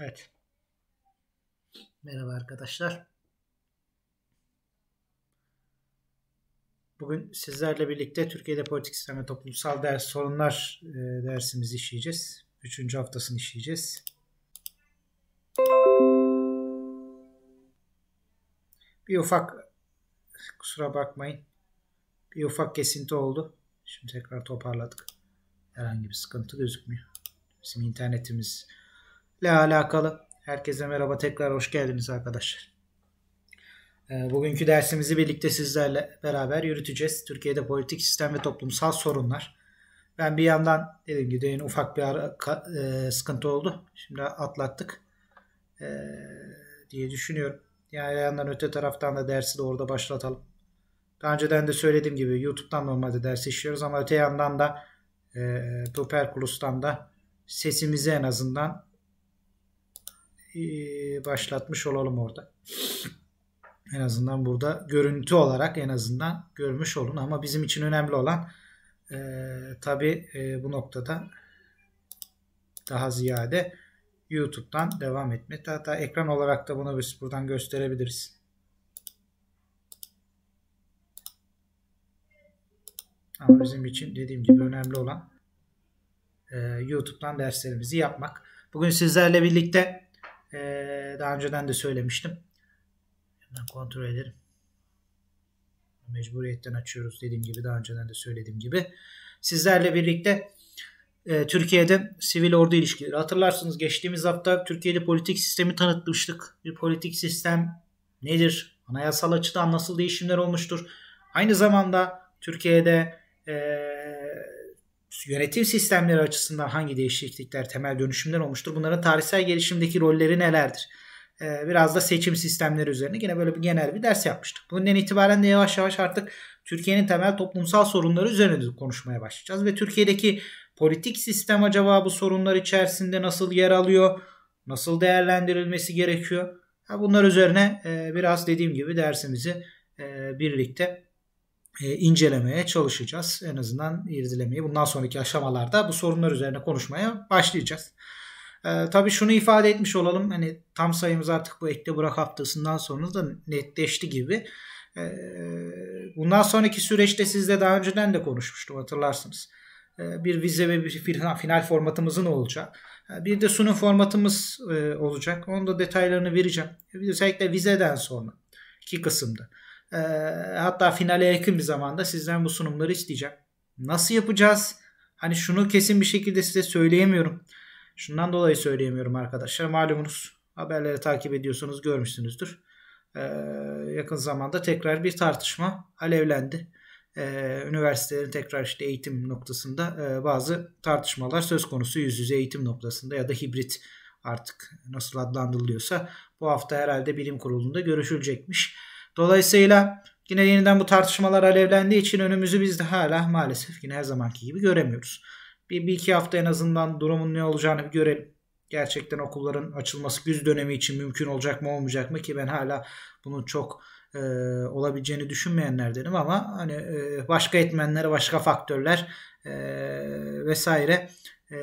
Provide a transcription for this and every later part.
Evet. Merhaba arkadaşlar. Bugün sizlerle birlikte Türkiye'de politik sistem ve toplumsal ders sorunlar e, dersimizi işleyeceğiz. Üçüncü haftasını işleyeceğiz. Bir ufak kusura bakmayın. Bir ufak kesinti oldu. Şimdi tekrar toparladık. Herhangi bir sıkıntı gözükmüyor. Bizim internetimiz ile alakalı. Herkese merhaba tekrar hoş geldiniz arkadaşlar. Ee, bugünkü dersimizi birlikte sizlerle beraber yürüteceğiz. Türkiye'de politik sistem ve toplumsal sorunlar. Ben bir yandan dediğim gibi yine ufak bir ara, e, sıkıntı oldu. Şimdi atlattık e, diye düşünüyorum. Yani yandan öte taraftan da dersi de orada başlatalım. Daha önceden de söylediğim gibi YouTube'dan normalde ders işliyoruz ama öte yandan da e, Tuperkulus'tan da sesimizi en azından başlatmış olalım orada. En azından burada görüntü olarak en azından görmüş olun. Ama bizim için önemli olan e, tabi e, bu noktada daha ziyade YouTube'dan devam etmek. Hatta ekran olarak da bunu biz buradan gösterebiliriz. Ama bizim için dediğim gibi önemli olan e, YouTube'dan derslerimizi yapmak. Bugün sizlerle birlikte ee, daha önceden de söylemiştim. Hemen kontrol edelim. Mecburiyetten açıyoruz dediğim gibi daha önceden de söylediğim gibi. Sizlerle birlikte e, Türkiye'de sivil ordu ilişkileri. Hatırlarsınız geçtiğimiz hafta Türkiye'de politik sistemi tanıtmıştık. Bir politik sistem nedir? Anayasal açıdan nasıl değişimler olmuştur? Aynı zamanda Türkiye'de e, yönetim sistemleri açısından hangi değişiklikler, temel dönüşümler olmuştur? Bunların tarihsel gelişimdeki rolleri nelerdir? Ee, biraz da seçim sistemleri üzerine yine böyle bir genel bir ders yapmıştık. Bundan itibaren de yavaş yavaş artık Türkiye'nin temel toplumsal sorunları üzerine konuşmaya başlayacağız. Ve Türkiye'deki politik sistem acaba bu sorunlar içerisinde nasıl yer alıyor? Nasıl değerlendirilmesi gerekiyor? Bunlar üzerine e, biraz dediğim gibi dersimizi e, birlikte e, incelemeye çalışacağız. En azından irdelemeye. Bundan sonraki aşamalarda bu sorunlar üzerine konuşmaya başlayacağız. E, tabii şunu ifade etmiş olalım. Hani tam sayımız artık bu ekle bırak haftasından sonra da netleşti gibi. E, bundan sonraki süreçte sizle daha önceden de konuşmuştum hatırlarsınız. E, bir vize ve bir final formatımızın olacağı. E, bir de sunum formatımız e, olacak. Onun da detaylarını vereceğim. Özellikle vizeden sonra iki kısımda. E, hatta finale yakın bir zamanda sizden bu sunumları isteyeceğim. Nasıl yapacağız? Hani şunu kesin bir şekilde size söyleyemiyorum. Şundan dolayı söyleyemiyorum arkadaşlar. Malumunuz haberleri takip ediyorsanız görmüşsünüzdür. E, yakın zamanda tekrar bir tartışma alevlendi. E, üniversitelerin tekrar işte eğitim noktasında e, bazı tartışmalar söz konusu yüz yüze eğitim noktasında ya da hibrit artık nasıl adlandırılıyorsa bu hafta herhalde bilim kurulunda görüşülecekmiş. Dolayısıyla yine yeniden bu tartışmalar alevlendiği için önümüzü biz de hala maalesef yine her zamanki gibi göremiyoruz. Bir, bir iki hafta en azından durumun ne olacağını bir görelim. Gerçekten okulların açılması güz dönemi için mümkün olacak mı olmayacak mı ki ben hala bunun çok e, olabileceğini düşünmeyenlerdenim ama hani e, başka etmenler, başka faktörler e, vesaire e,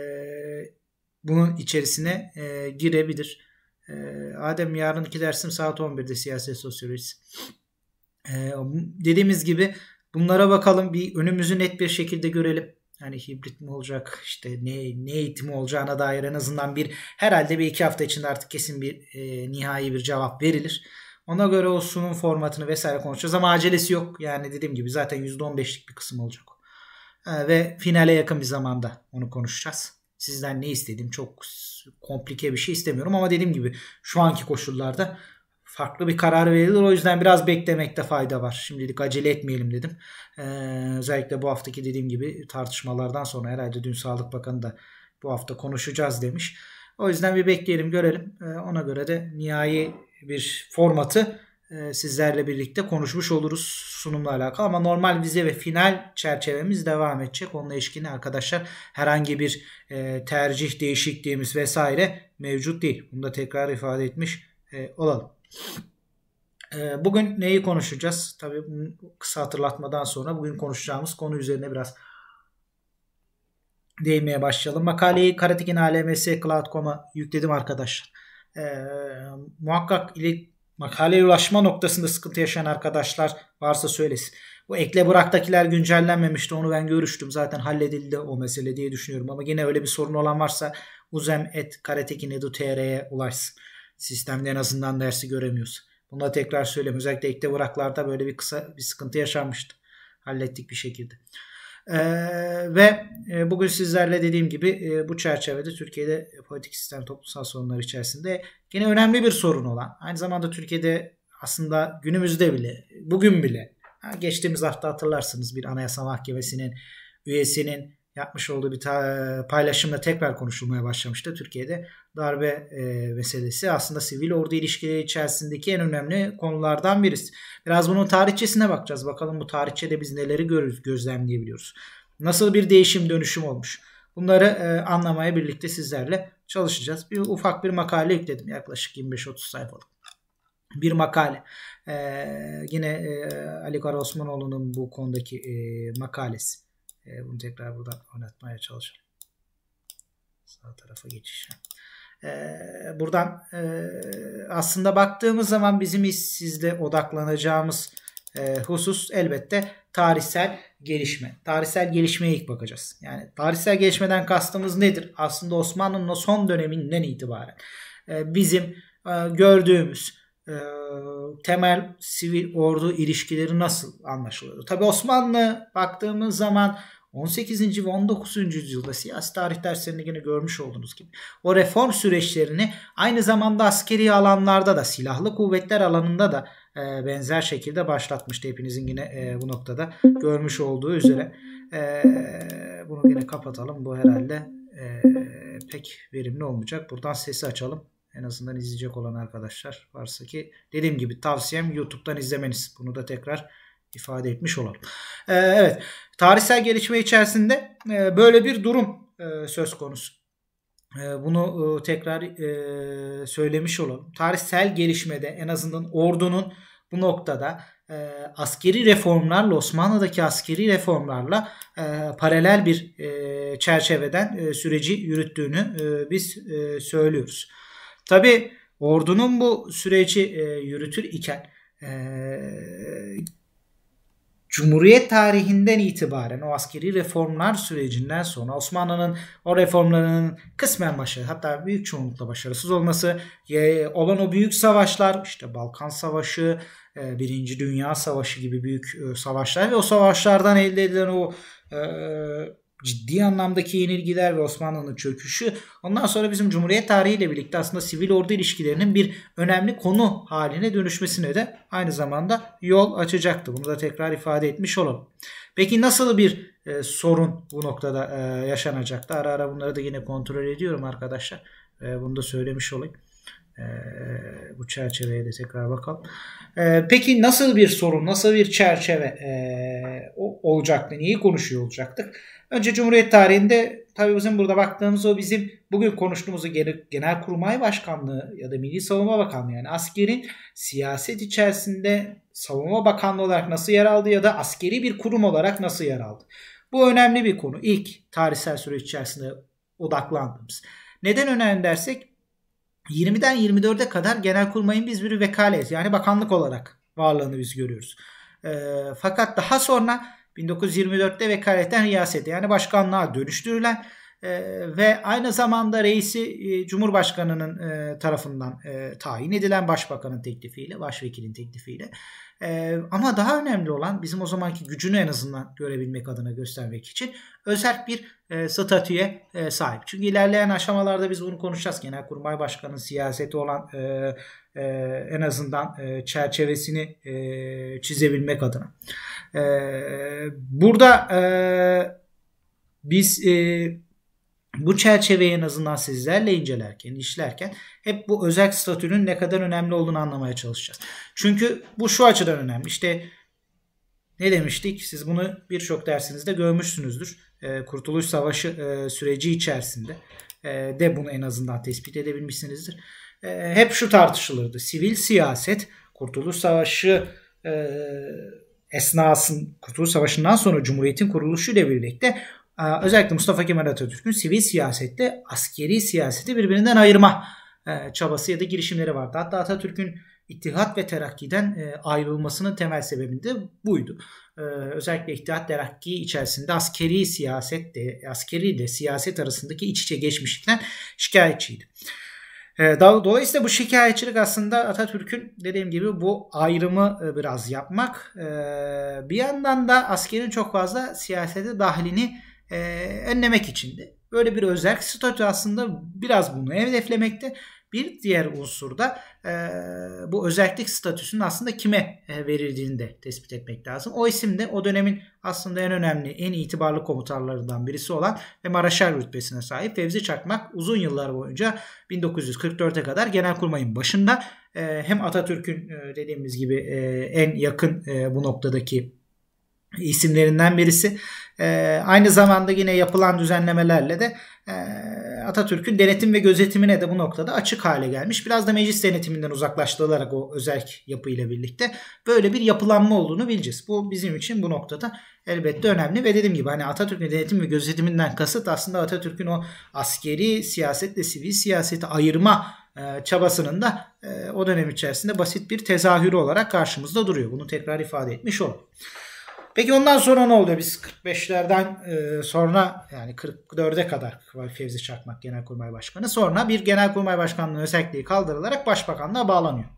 bunun içerisine e, girebilir. Ee, Adem yarınki dersim saat 11'de siyaset sosyolojisi. Ee, dediğimiz gibi bunlara bakalım bir önümüzü net bir şekilde görelim. Hani hibrit mi olacak işte ne, ne eğitimi olacağına dair en azından bir herhalde bir iki hafta içinde artık kesin bir e, nihai bir cevap verilir. Ona göre o sunum formatını vesaire konuşacağız ama acelesi yok. Yani dediğim gibi zaten %15'lik bir kısım olacak. Ee, ve finale yakın bir zamanda onu konuşacağız. Sizden ne istediğim çok komplike bir şey istemiyorum ama dediğim gibi şu anki koşullarda farklı bir karar verilir. O yüzden biraz beklemekte fayda var. Şimdilik acele etmeyelim dedim. Ee, özellikle bu haftaki dediğim gibi tartışmalardan sonra herhalde dün Sağlık Bakanı da bu hafta konuşacağız demiş. O yüzden bir bekleyelim görelim. Ee, ona göre de nihai bir formatı e, sizlerle birlikte konuşmuş oluruz sunumla alakalı. Ama normal vize ve final çerçevemiz devam edecek. Onunla ilişkin arkadaşlar herhangi bir e, tercih değişikliğimiz vesaire mevcut değil. Bunu da tekrar ifade etmiş e, olalım. bugün neyi konuşacağız? Tabii kısa hatırlatmadan sonra bugün konuşacağımız konu üzerine biraz değinmeye başlayalım. Makaleyi Karatekin ALMS Cloud.com'a yükledim arkadaşlar. E, muhakkak ilet Makaleye ulaşma noktasında sıkıntı yaşayan arkadaşlar varsa söylesin. Bu ekle bıraktakiler güncellenmemişti. Onu ben görüştüm. Zaten halledildi o mesele diye düşünüyorum. Ama yine öyle bir sorun olan varsa uzem.karatekin.edu.tr'ye ulaşsın. Sistemde en azından dersi göremiyorsa. Bunu da tekrar söyleyeyim. Özellikle ekle bıraklarda böyle bir kısa bir sıkıntı yaşanmıştı. Hallettik bir şekilde. Ee, ve e, bugün sizlerle dediğim gibi e, bu çerçevede Türkiye'de politik sistem toplumsal sorunlar içerisinde yine önemli bir sorun olan aynı zamanda Türkiye'de aslında günümüzde bile bugün bile geçtiğimiz hafta hatırlarsınız bir anayasa mahkemesinin üyesinin yapmış olduğu bir e, paylaşımla tekrar konuşulmaya başlamıştı. Türkiye'de darbe e, meselesi aslında sivil ordu ilişkileri içerisindeki en önemli konulardan birisi. Biraz bunun tarihçesine bakacağız. Bakalım bu tarihçede biz neleri görürüz, gözlemleyebiliyoruz. Nasıl bir değişim dönüşüm olmuş. Bunları e, anlamaya birlikte sizlerle çalışacağız. Bir ufak bir makale yükledim yaklaşık 25-30 sayfalık bir makale. Ee, yine e, Ali Kara Osmanoğlu'nun bu konudaki e, makalesi. E, bunu tekrar buradan oynatmaya çalışalım. Sağ tarafa geçiş. E, buradan e, aslında baktığımız zaman bizim sizde odaklanacağımız e, husus elbette tarihsel gelişme. Tarihsel gelişmeye ilk bakacağız. Yani tarihsel gelişmeden kastımız nedir? Aslında Osmanlı'nın o son döneminden itibaren e, bizim e, gördüğümüz e, temel sivil ordu ilişkileri nasıl anlaşılıyor? Tabi Osmanlı baktığımız zaman 18. ve 19. yüzyılda siyasi tarih derslerinde yine görmüş olduğunuz gibi o reform süreçlerini aynı zamanda askeri alanlarda da silahlı kuvvetler alanında da e, benzer şekilde başlatmıştı. Hepinizin yine e, bu noktada görmüş olduğu üzere. E, bunu yine kapatalım. Bu herhalde e, pek verimli olmayacak. Buradan sesi açalım. En azından izleyecek olan arkadaşlar varsa ki dediğim gibi tavsiyem YouTube'dan izlemeniz. Bunu da tekrar ifade etmiş olalım. E, evet tarihsel gelişme içerisinde e, böyle bir durum e, söz konusu. E, bunu e, tekrar e, söylemiş olalım. Tarihsel gelişmede en azından ordunun bu noktada e, askeri reformlarla Osmanlı'daki askeri reformlarla e, paralel bir e, çerçeveden e, süreci yürüttüğünü e, biz e, söylüyoruz. Tabi ordunun bu süreci e, yürütür iken e, Cumhuriyet tarihinden itibaren o askeri reformlar sürecinden sonra Osmanlı'nın o reformlarının kısmen başarı hatta büyük çoğunlukla başarısız olması olan o büyük savaşlar işte Balkan Savaşı, e, Birinci Dünya Savaşı gibi büyük e, savaşlar ve o savaşlardan elde edilen o e, ciddi anlamdaki yenilgiler ve Osmanlı'nın çöküşü ondan sonra bizim Cumhuriyet tarihiyle birlikte aslında sivil ordu ilişkilerinin bir önemli konu haline dönüşmesine de aynı zamanda yol açacaktı. Bunu da tekrar ifade etmiş olalım. Peki nasıl bir e, sorun bu noktada e, yaşanacaktı? Ara ara bunları da yine kontrol ediyorum arkadaşlar. E, bunu da söylemiş olayım. Ee, bu çerçeveye de tekrar bakalım. Ee, peki nasıl bir sorun, nasıl bir çerçeve ee, olacaktı, neyi konuşuyor olacaktık? Önce Cumhuriyet tarihinde tabii bizim burada baktığımız o bizim bugün konuştuğumuz genel, genel kurmay başkanlığı ya da Milli Savunma Bakanlığı yani askerin siyaset içerisinde savunma bakanlığı olarak nasıl yer aldı ya da askeri bir kurum olarak nasıl yer aldı? Bu önemli bir konu. İlk tarihsel süreç içerisinde odaklandığımız. Neden önemli dersek 20'den 24'e kadar Genelkurmay'ın biz bir vekaleyiz. Yani bakanlık olarak varlığını biz görüyoruz. E, fakat daha sonra 1924'te vekaletten riyasete yani başkanlığa dönüştürülen e, ve aynı zamanda reisi e, Cumhurbaşkanı'nın e, tarafından e, tayin edilen başbakanın teklifiyle, başvekilin teklifiyle e, ama daha önemli olan bizim o zamanki gücünü en azından görebilmek adına göstermek için özel bir e, statüye e, sahip. Çünkü ilerleyen aşamalarda biz bunu konuşacağız. Genelkurmay başkanının siyaseti olan e, e, en azından e, çerçevesini e, çizebilmek adına. E, burada e, biz e, bu çerçeveyi en azından sizlerle incelerken, işlerken hep bu özel statünün ne kadar önemli olduğunu anlamaya çalışacağız. Çünkü bu şu açıdan önemli. İşte ne demiştik? Siz bunu birçok dersinizde görmüşsünüzdür. Ee, Kurtuluş Savaşı e, süreci içerisinde e, de bunu en azından tespit edebilmişsinizdir. E, hep şu tartışılırdı. Sivil siyaset Kurtuluş Savaşı e, esnasın Kurtuluş Savaşı'ndan sonra Cumhuriyet'in kuruluşu ile birlikte ee, özellikle Mustafa Kemal Atatürk'ün sivil siyasette askeri siyaseti birbirinden ayırma e, çabası ya da girişimleri vardı. Hatta Atatürk'ün İttihat ve Terakki'den e, ayrılmasının temel sebebi de buydu. Ee, özellikle İttihat Terakki içerisinde askeri siyaset de, askeri de siyaset arasındaki iç içe geçmişlikten şikayetçiydi. Ee, dolayısıyla bu şikayetçilik aslında Atatürk'ün dediğim gibi bu ayrımı e, biraz yapmak. Bir yandan da askerin çok fazla siyasete dahilini e, önlemek içindi. Böyle bir özel statü aslında biraz bunu hedeflemekte. Bir diğer unsur da e, bu özellik statüsünün aslında kime e, verildiğini de tespit etmek lazım. O isim de o dönemin aslında en önemli, en itibarlı komutanlarından birisi olan ve Maraşal rütbesine sahip Fevzi Çakmak uzun yıllar boyunca 1944'e kadar Genelkurmay'ın başında e, hem Atatürk'ün e, dediğimiz gibi e, en yakın e, bu noktadaki isimlerinden birisi e, aynı zamanda yine yapılan düzenlemelerle de e, Atatürk'ün denetim ve gözetimine de bu noktada açık hale gelmiş. Biraz da meclis denetiminden uzaklaştırılarak o özerk yapıyla birlikte böyle bir yapılanma olduğunu bileceğiz. Bu bizim için bu noktada elbette önemli ve dediğim gibi hani Atatürk'ün denetim ve gözetiminden kasıt aslında Atatürk'ün o askeri siyasetle sivil siyaseti ayırma e, çabasının da e, o dönem içerisinde basit bir tezahürü olarak karşımızda duruyor. Bunu tekrar ifade etmiş olalım. Peki ondan sonra ne oluyor? Biz 45'lerden e, sonra yani 44'e kadar Fevzi Çakmak Genelkurmay Başkanı sonra bir Genelkurmay Başkanlığı özelliği kaldırılarak Başbakanlığa bağlanıyor.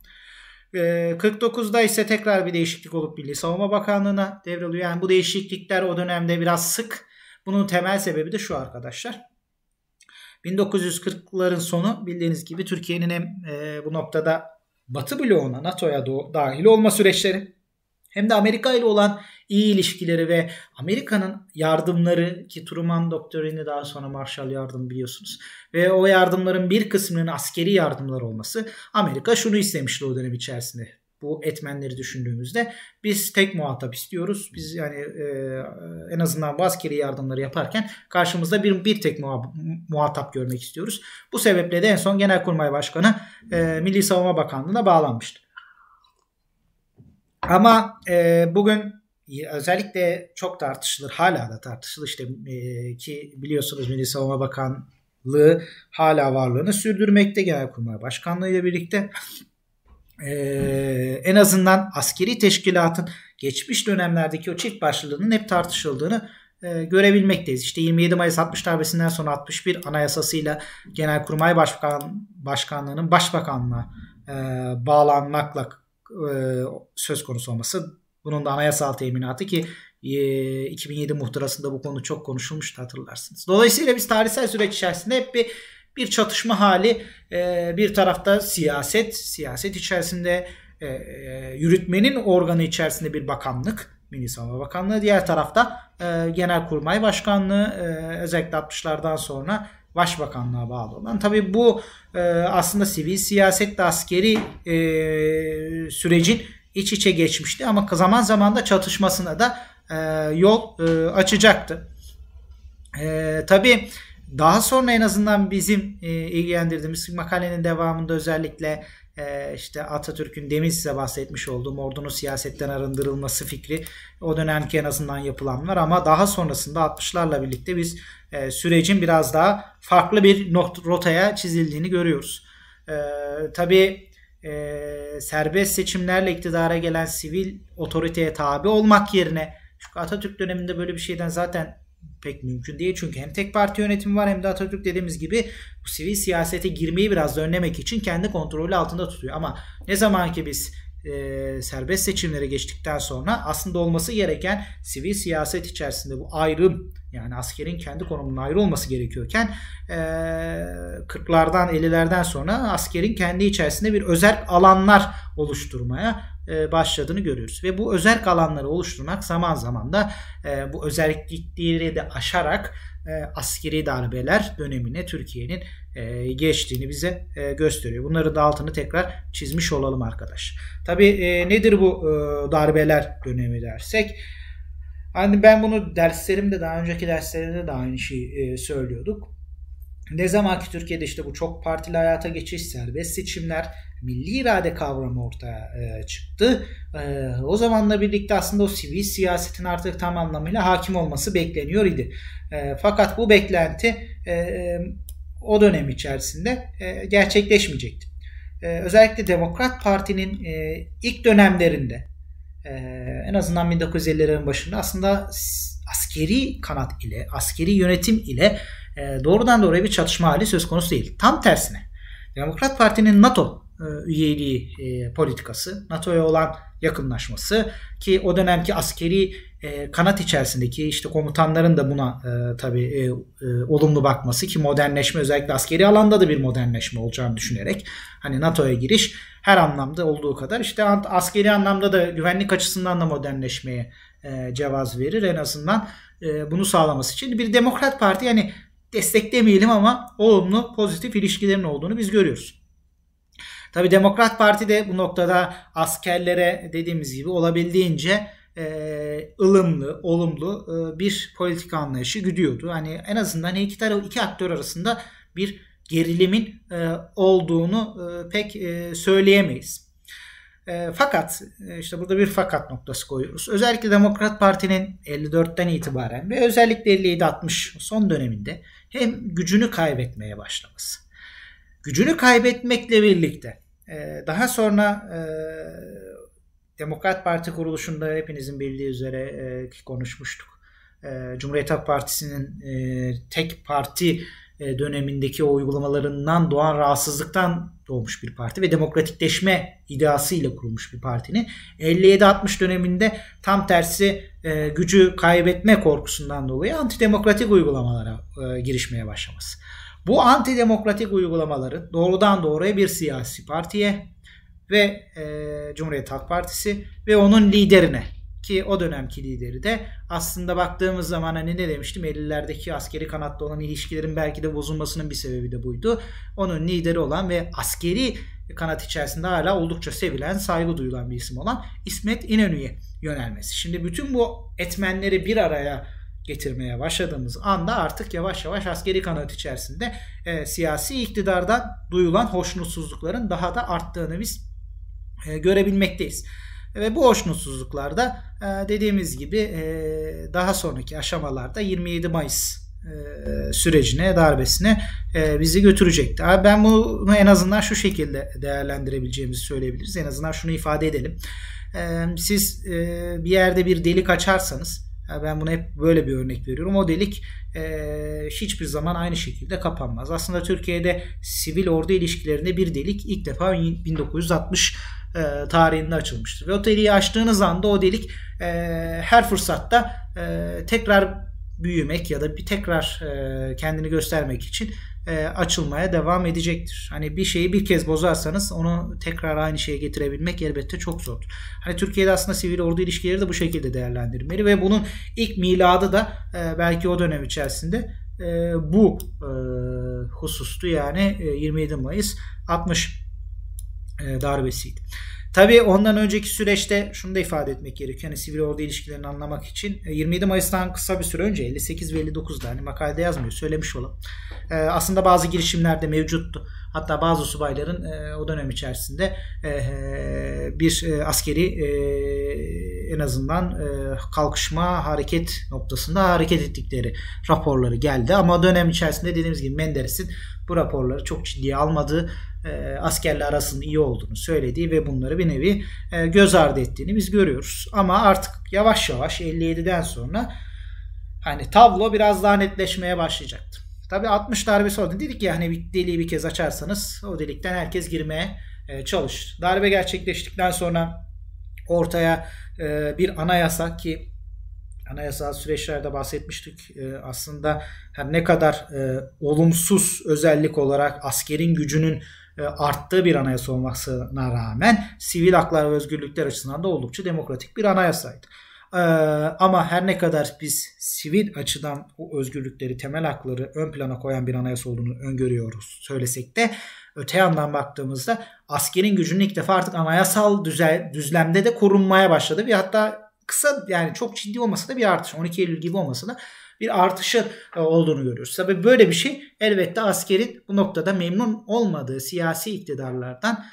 49'da e, ise tekrar bir değişiklik olup Milli Savunma Bakanlığı'na devriliyor. Yani bu değişiklikler o dönemde biraz sık. Bunun temel sebebi de şu arkadaşlar. 1940'ların sonu bildiğiniz gibi Türkiye'nin hem e, bu noktada Batı bloğuna NATO'ya dahil olma süreçleri hem de Amerika ile olan iyi ilişkileri ve Amerika'nın yardımları ki Truman doktorini daha sonra Marshall yardım biliyorsunuz ve o yardımların bir kısmının askeri yardımlar olması Amerika şunu istemişti o dönem içerisinde bu etmenleri düşündüğümüzde biz tek muhatap istiyoruz. Biz yani e, en azından bu askeri yardımları yaparken karşımızda bir bir tek muhatap görmek istiyoruz. Bu sebeple de en son Genelkurmay Başkanı e, Milli Savunma Bakanlığı'na bağlanmıştı. Ama e, bugün özellikle çok tartışılır hala da tartışılır işte e, ki biliyorsunuz Milli Savunma Bakanlığı hala varlığını sürdürmekte Genelkurmay Başkanlığı ile birlikte e, en azından askeri teşkilatın geçmiş dönemlerdeki o çift başlılığının hep tartışıldığını e, görebilmekteyiz. İşte 27 Mayıs 60 darbesinden sonra 61 anayasasıyla Genelkurmay Başkan, Başkanlığı'nın başbakanlığına e, bağlanmakla e, söz konusu olması. Bunun da anayasal teminatı ki 2007 e, muhtırasında bu konu çok konuşulmuştu hatırlarsınız. Dolayısıyla biz tarihsel süreç içerisinde hep bir bir çatışma hali e, bir tarafta siyaset, siyaset içerisinde yürütmenin organı içerisinde bir bakanlık, Milli Savunma Bakanlığı diğer tarafta genel kurmay Başkanlığı e, özellikle 60'lardan sonra başbakanlığa bağlı olan. Tabi bu e, aslında sivil siyaset siyasetle askeri e, sürecin iç içe geçmişti ama zaman zaman da çatışmasına da e, yol e, açacaktı. E, tabii daha sonra en azından bizim e, ilgilendirdiğimiz makalenin devamında özellikle e, işte Atatürk'ün demin size bahsetmiş olduğum ordunun siyasetten arındırılması fikri o dönemki en azından yapılanlar ama daha sonrasında 60'larla birlikte biz ee, sürecin biraz daha farklı bir not, rotaya çizildiğini görüyoruz. E, tabii e, serbest seçimlerle iktidara gelen sivil otoriteye tabi olmak yerine çünkü Atatürk döneminde böyle bir şeyden zaten pek mümkün değil. Çünkü hem tek parti yönetimi var hem de Atatürk dediğimiz gibi bu sivil siyasete girmeyi biraz da önlemek için kendi kontrolü altında tutuyor. Ama ne zaman ki biz e, serbest seçimlere geçtikten sonra aslında olması gereken sivil siyaset içerisinde bu ayrım yani askerin kendi konumunun ayrı olması gerekiyorken e, 40'lardan 50'lerden sonra askerin kendi içerisinde bir özel alanlar oluşturmaya e, başladığını görüyoruz. Ve bu özel alanları oluşturmak zaman zaman da e, bu özellikleri de aşarak e, askeri darbeler dönemine Türkiye'nin e, geçtiğini bize e, gösteriyor. Bunları da altını tekrar çizmiş olalım arkadaş. Tabi e, nedir bu darbeler dönemi dersek? Hani ben bunu derslerimde daha önceki derslerimde de aynı şeyi söylüyorduk. Ne zaman ki Türkiye'de işte bu çok partili hayata geçiş, serbest seçimler, milli irade kavramı ortaya çıktı. o zamanla birlikte aslında o sivil siyasetin artık tam anlamıyla hakim olması bekleniyor idi. fakat bu beklenti o dönem içerisinde e, gerçekleşmeyecekti. E, özellikle Demokrat Parti'nin e, ilk dönemlerinde en azından 1950'lerin başında aslında askeri kanat ile, askeri yönetim ile doğrudan doğruya bir çatışma hali söz konusu değil. Tam tersine Demokrat Parti'nin NATO e, üyeliği politikası, NATO'ya olan yakınlaşması ki o dönemki askeri e, kanat içerisindeki işte komutanların da buna e, tabii e, e, olumlu bakması ki modernleşme özellikle askeri alanda da bir modernleşme olacağını düşünerek hani NATO'ya giriş her anlamda olduğu kadar işte askeri anlamda da güvenlik açısından da modernleşmeye e, cevaz verir en azından e, bunu sağlaması için bir Demokrat Parti yani desteklemeyelim ama olumlu pozitif ilişkilerin olduğunu biz görüyoruz. Tabi Demokrat Parti de bu noktada askerlere dediğimiz gibi olabildiğince e, ılımlı, olumlu e, bir politika anlayışı güdüyordu. Hani en azından iki taraf iki aktör arasında bir gerilimin e, olduğunu pek söyleyemeyiz. fakat işte burada bir fakat noktası koyuyoruz. Özellikle Demokrat Parti'nin 54'ten itibaren ve özellikle 57-60 son döneminde hem gücünü kaybetmeye başlaması. Gücünü kaybetmekle birlikte daha sonra Demokrat Parti kuruluşunda hepinizin bildiği üzere e, konuşmuştuk. E, Cumhuriyet Halk Partisi'nin e, tek parti e, dönemindeki o uygulamalarından doğan rahatsızlıktan doğmuş bir parti ve demokratikleşme iddiasıyla kurulmuş bir partinin 57-60 döneminde tam tersi e, gücü kaybetme korkusundan dolayı antidemokratik uygulamalara e, girişmeye başlaması. Bu antidemokratik uygulamaların doğrudan doğruya bir siyasi partiye ve e, Cumhuriyet Halk Partisi ve onun liderine ki o dönemki lideri de aslında baktığımız zaman hani ne demiştim 50'lerdeki askeri kanatla olan ilişkilerin belki de bozulmasının bir sebebi de buydu. Onun lideri olan ve askeri kanat içerisinde hala oldukça sevilen, saygı duyulan bir isim olan İsmet İnönü'ye yönelmesi. Şimdi bütün bu etmenleri bir araya getirmeye başladığımız anda artık yavaş yavaş askeri kanat içerisinde e, siyasi iktidardan duyulan hoşnutsuzlukların daha da arttığını biz e, görebilmekteyiz. Ve bu hoşnutsuzluklar da e, dediğimiz gibi e, daha sonraki aşamalarda 27 Mayıs sürecine, darbesine bizi götürecekti. Abi ben bunu en azından şu şekilde değerlendirebileceğimizi söyleyebiliriz. En azından şunu ifade edelim. siz bir yerde bir delik açarsanız ben bunu hep böyle bir örnek veriyorum. O delik hiçbir zaman aynı şekilde kapanmaz. Aslında Türkiye'de sivil ordu ilişkilerinde bir delik ilk defa 1960 e, tarihinde açılmıştır. Ve o deliği açtığınız anda o delik e, her fırsatta e, tekrar büyümek ya da bir tekrar e, kendini göstermek için e, açılmaya devam edecektir. Hani bir şeyi bir kez bozarsanız onu tekrar aynı şeye getirebilmek elbette çok zordur. Hani Türkiye'de aslında sivil ordu ilişkileri de bu şekilde değerlendirmeli ve bunun ilk miladı da e, belki o dönem içerisinde e, bu e, husustu yani e, 27 Mayıs 60 e, darbesiydi. Tabii ondan önceki süreçte şunu da ifade etmek gerekiyor. Hani sivil ordu ilişkilerini anlamak için 27 e, Mayıs'tan kısa bir süre önce 58 ve 59'da hani makalede yazmıyor söylemiş olalım. E, aslında bazı girişimlerde mevcuttu. Hatta bazı subayların o dönem içerisinde bir askeri en azından kalkışma hareket noktasında hareket ettikleri raporları geldi. Ama dönem içerisinde dediğimiz gibi Menderes'in bu raporları çok ciddiye almadığı e, askerle arasının iyi olduğunu söylediği ve bunları bir nevi e, göz ardı ettiğini biz görüyoruz. Ama artık yavaş yavaş 57'den sonra hani tablo biraz daha netleşmeye başlayacaktı. Tabii 60 darbesi oldu. Dedik ya hani bir deliği bir kez açarsanız o delikten herkes girmeye e, çalışır. Darbe gerçekleştikten sonra ortaya bir anayasa ki anayasal süreçlerde bahsetmiştik. Ee, aslında her ne kadar e, olumsuz özellik olarak askerin gücünün e, arttığı bir anayasa olmasına rağmen sivil haklar ve özgürlükler açısından da oldukça demokratik bir anayasaydı. Ee, ama her ne kadar biz sivil açıdan o özgürlükleri, temel hakları ön plana koyan bir anayasa olduğunu öngörüyoruz söylesek de öte yandan baktığımızda askerin gücünün ilk defa artık anayasal düzel, düzlemde de korunmaya başladı ve hatta kısa yani çok ciddi olmasa da bir artış 12 Eylül gibi olmasa da bir artışı e, olduğunu görüyoruz. Tabi böyle bir şey elbette askerin bu noktada memnun olmadığı siyasi iktidarlardan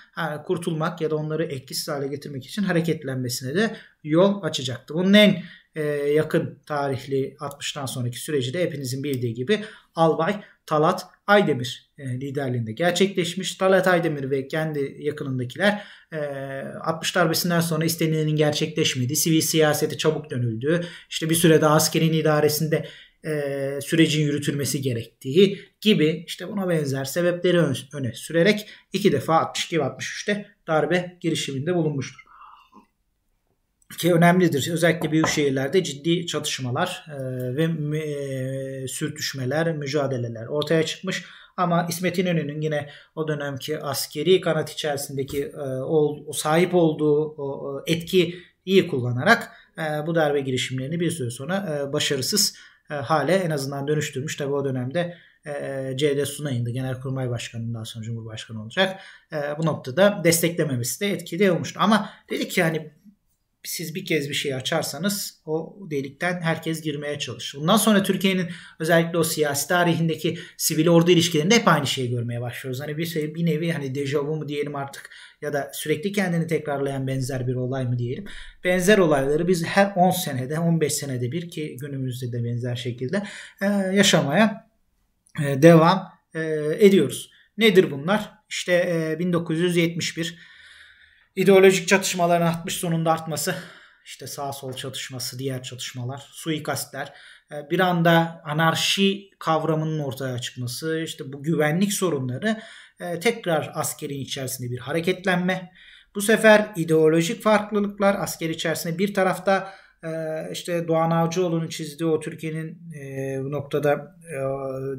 kurtulmak ya da onları etkisiz hale getirmek için hareketlenmesine de yol açacaktı. Bunun en ee, yakın tarihli 60'tan sonraki süreci de hepinizin bildiği gibi Albay Talat Aydemir e, liderliğinde gerçekleşmiş. Talat Aydemir ve kendi yakınındakiler 60 e, darbesinden sonra istenilenin gerçekleşmediği, sivil siyasete çabuk dönüldüğü, işte bir süre daha askerin idaresinde e, sürecin yürütülmesi gerektiği gibi işte buna benzer sebepleri öne sürerek iki defa 62 ve 63'te darbe girişiminde bulunmuştur ki önemlidir. Özellikle büyük şehirlerde ciddi çatışmalar e, ve e, sürtüşmeler, mücadeleler ortaya çıkmış. Ama İsmet İnönü'nün yine o dönemki askeri kanat içerisindeki e, o, sahip olduğu o, etki iyi kullanarak bu darbe girişimlerini bir süre sonra başarısız hale en azından dönüştürmüş. Tabi o dönemde e, C.D. Sunay'ındı. Genelkurmay Başkanı'ndan sonra Cumhurbaşkanı olacak. bu noktada desteklememesi de etkili olmuştu. Ama dedik ki yani siz bir kez bir şey açarsanız o delikten herkes girmeye çalışır. Bundan sonra Türkiye'nin özellikle o siyasi tarihindeki sivil ordu ilişkilerinde hep aynı şeyi görmeye başlıyoruz. Hani bir şey bir nevi hani dejavu mu diyelim artık ya da sürekli kendini tekrarlayan benzer bir olay mı diyelim. Benzer olayları biz her 10 senede 15 senede bir ki günümüzde de benzer şekilde e, yaşamaya e, devam e, ediyoruz. Nedir bunlar? İşte 1971 İdeolojik çatışmaların 60 sonunda artması, işte sağ sol çatışması, diğer çatışmalar, suikastler, e, bir anda anarşi kavramının ortaya çıkması, işte bu güvenlik sorunları e, tekrar askerin içerisinde bir hareketlenme. Bu sefer ideolojik farklılıklar asker içerisinde bir tarafta e, işte Doğan Avcıoğlu'nun çizdiği o Türkiye'nin bu noktada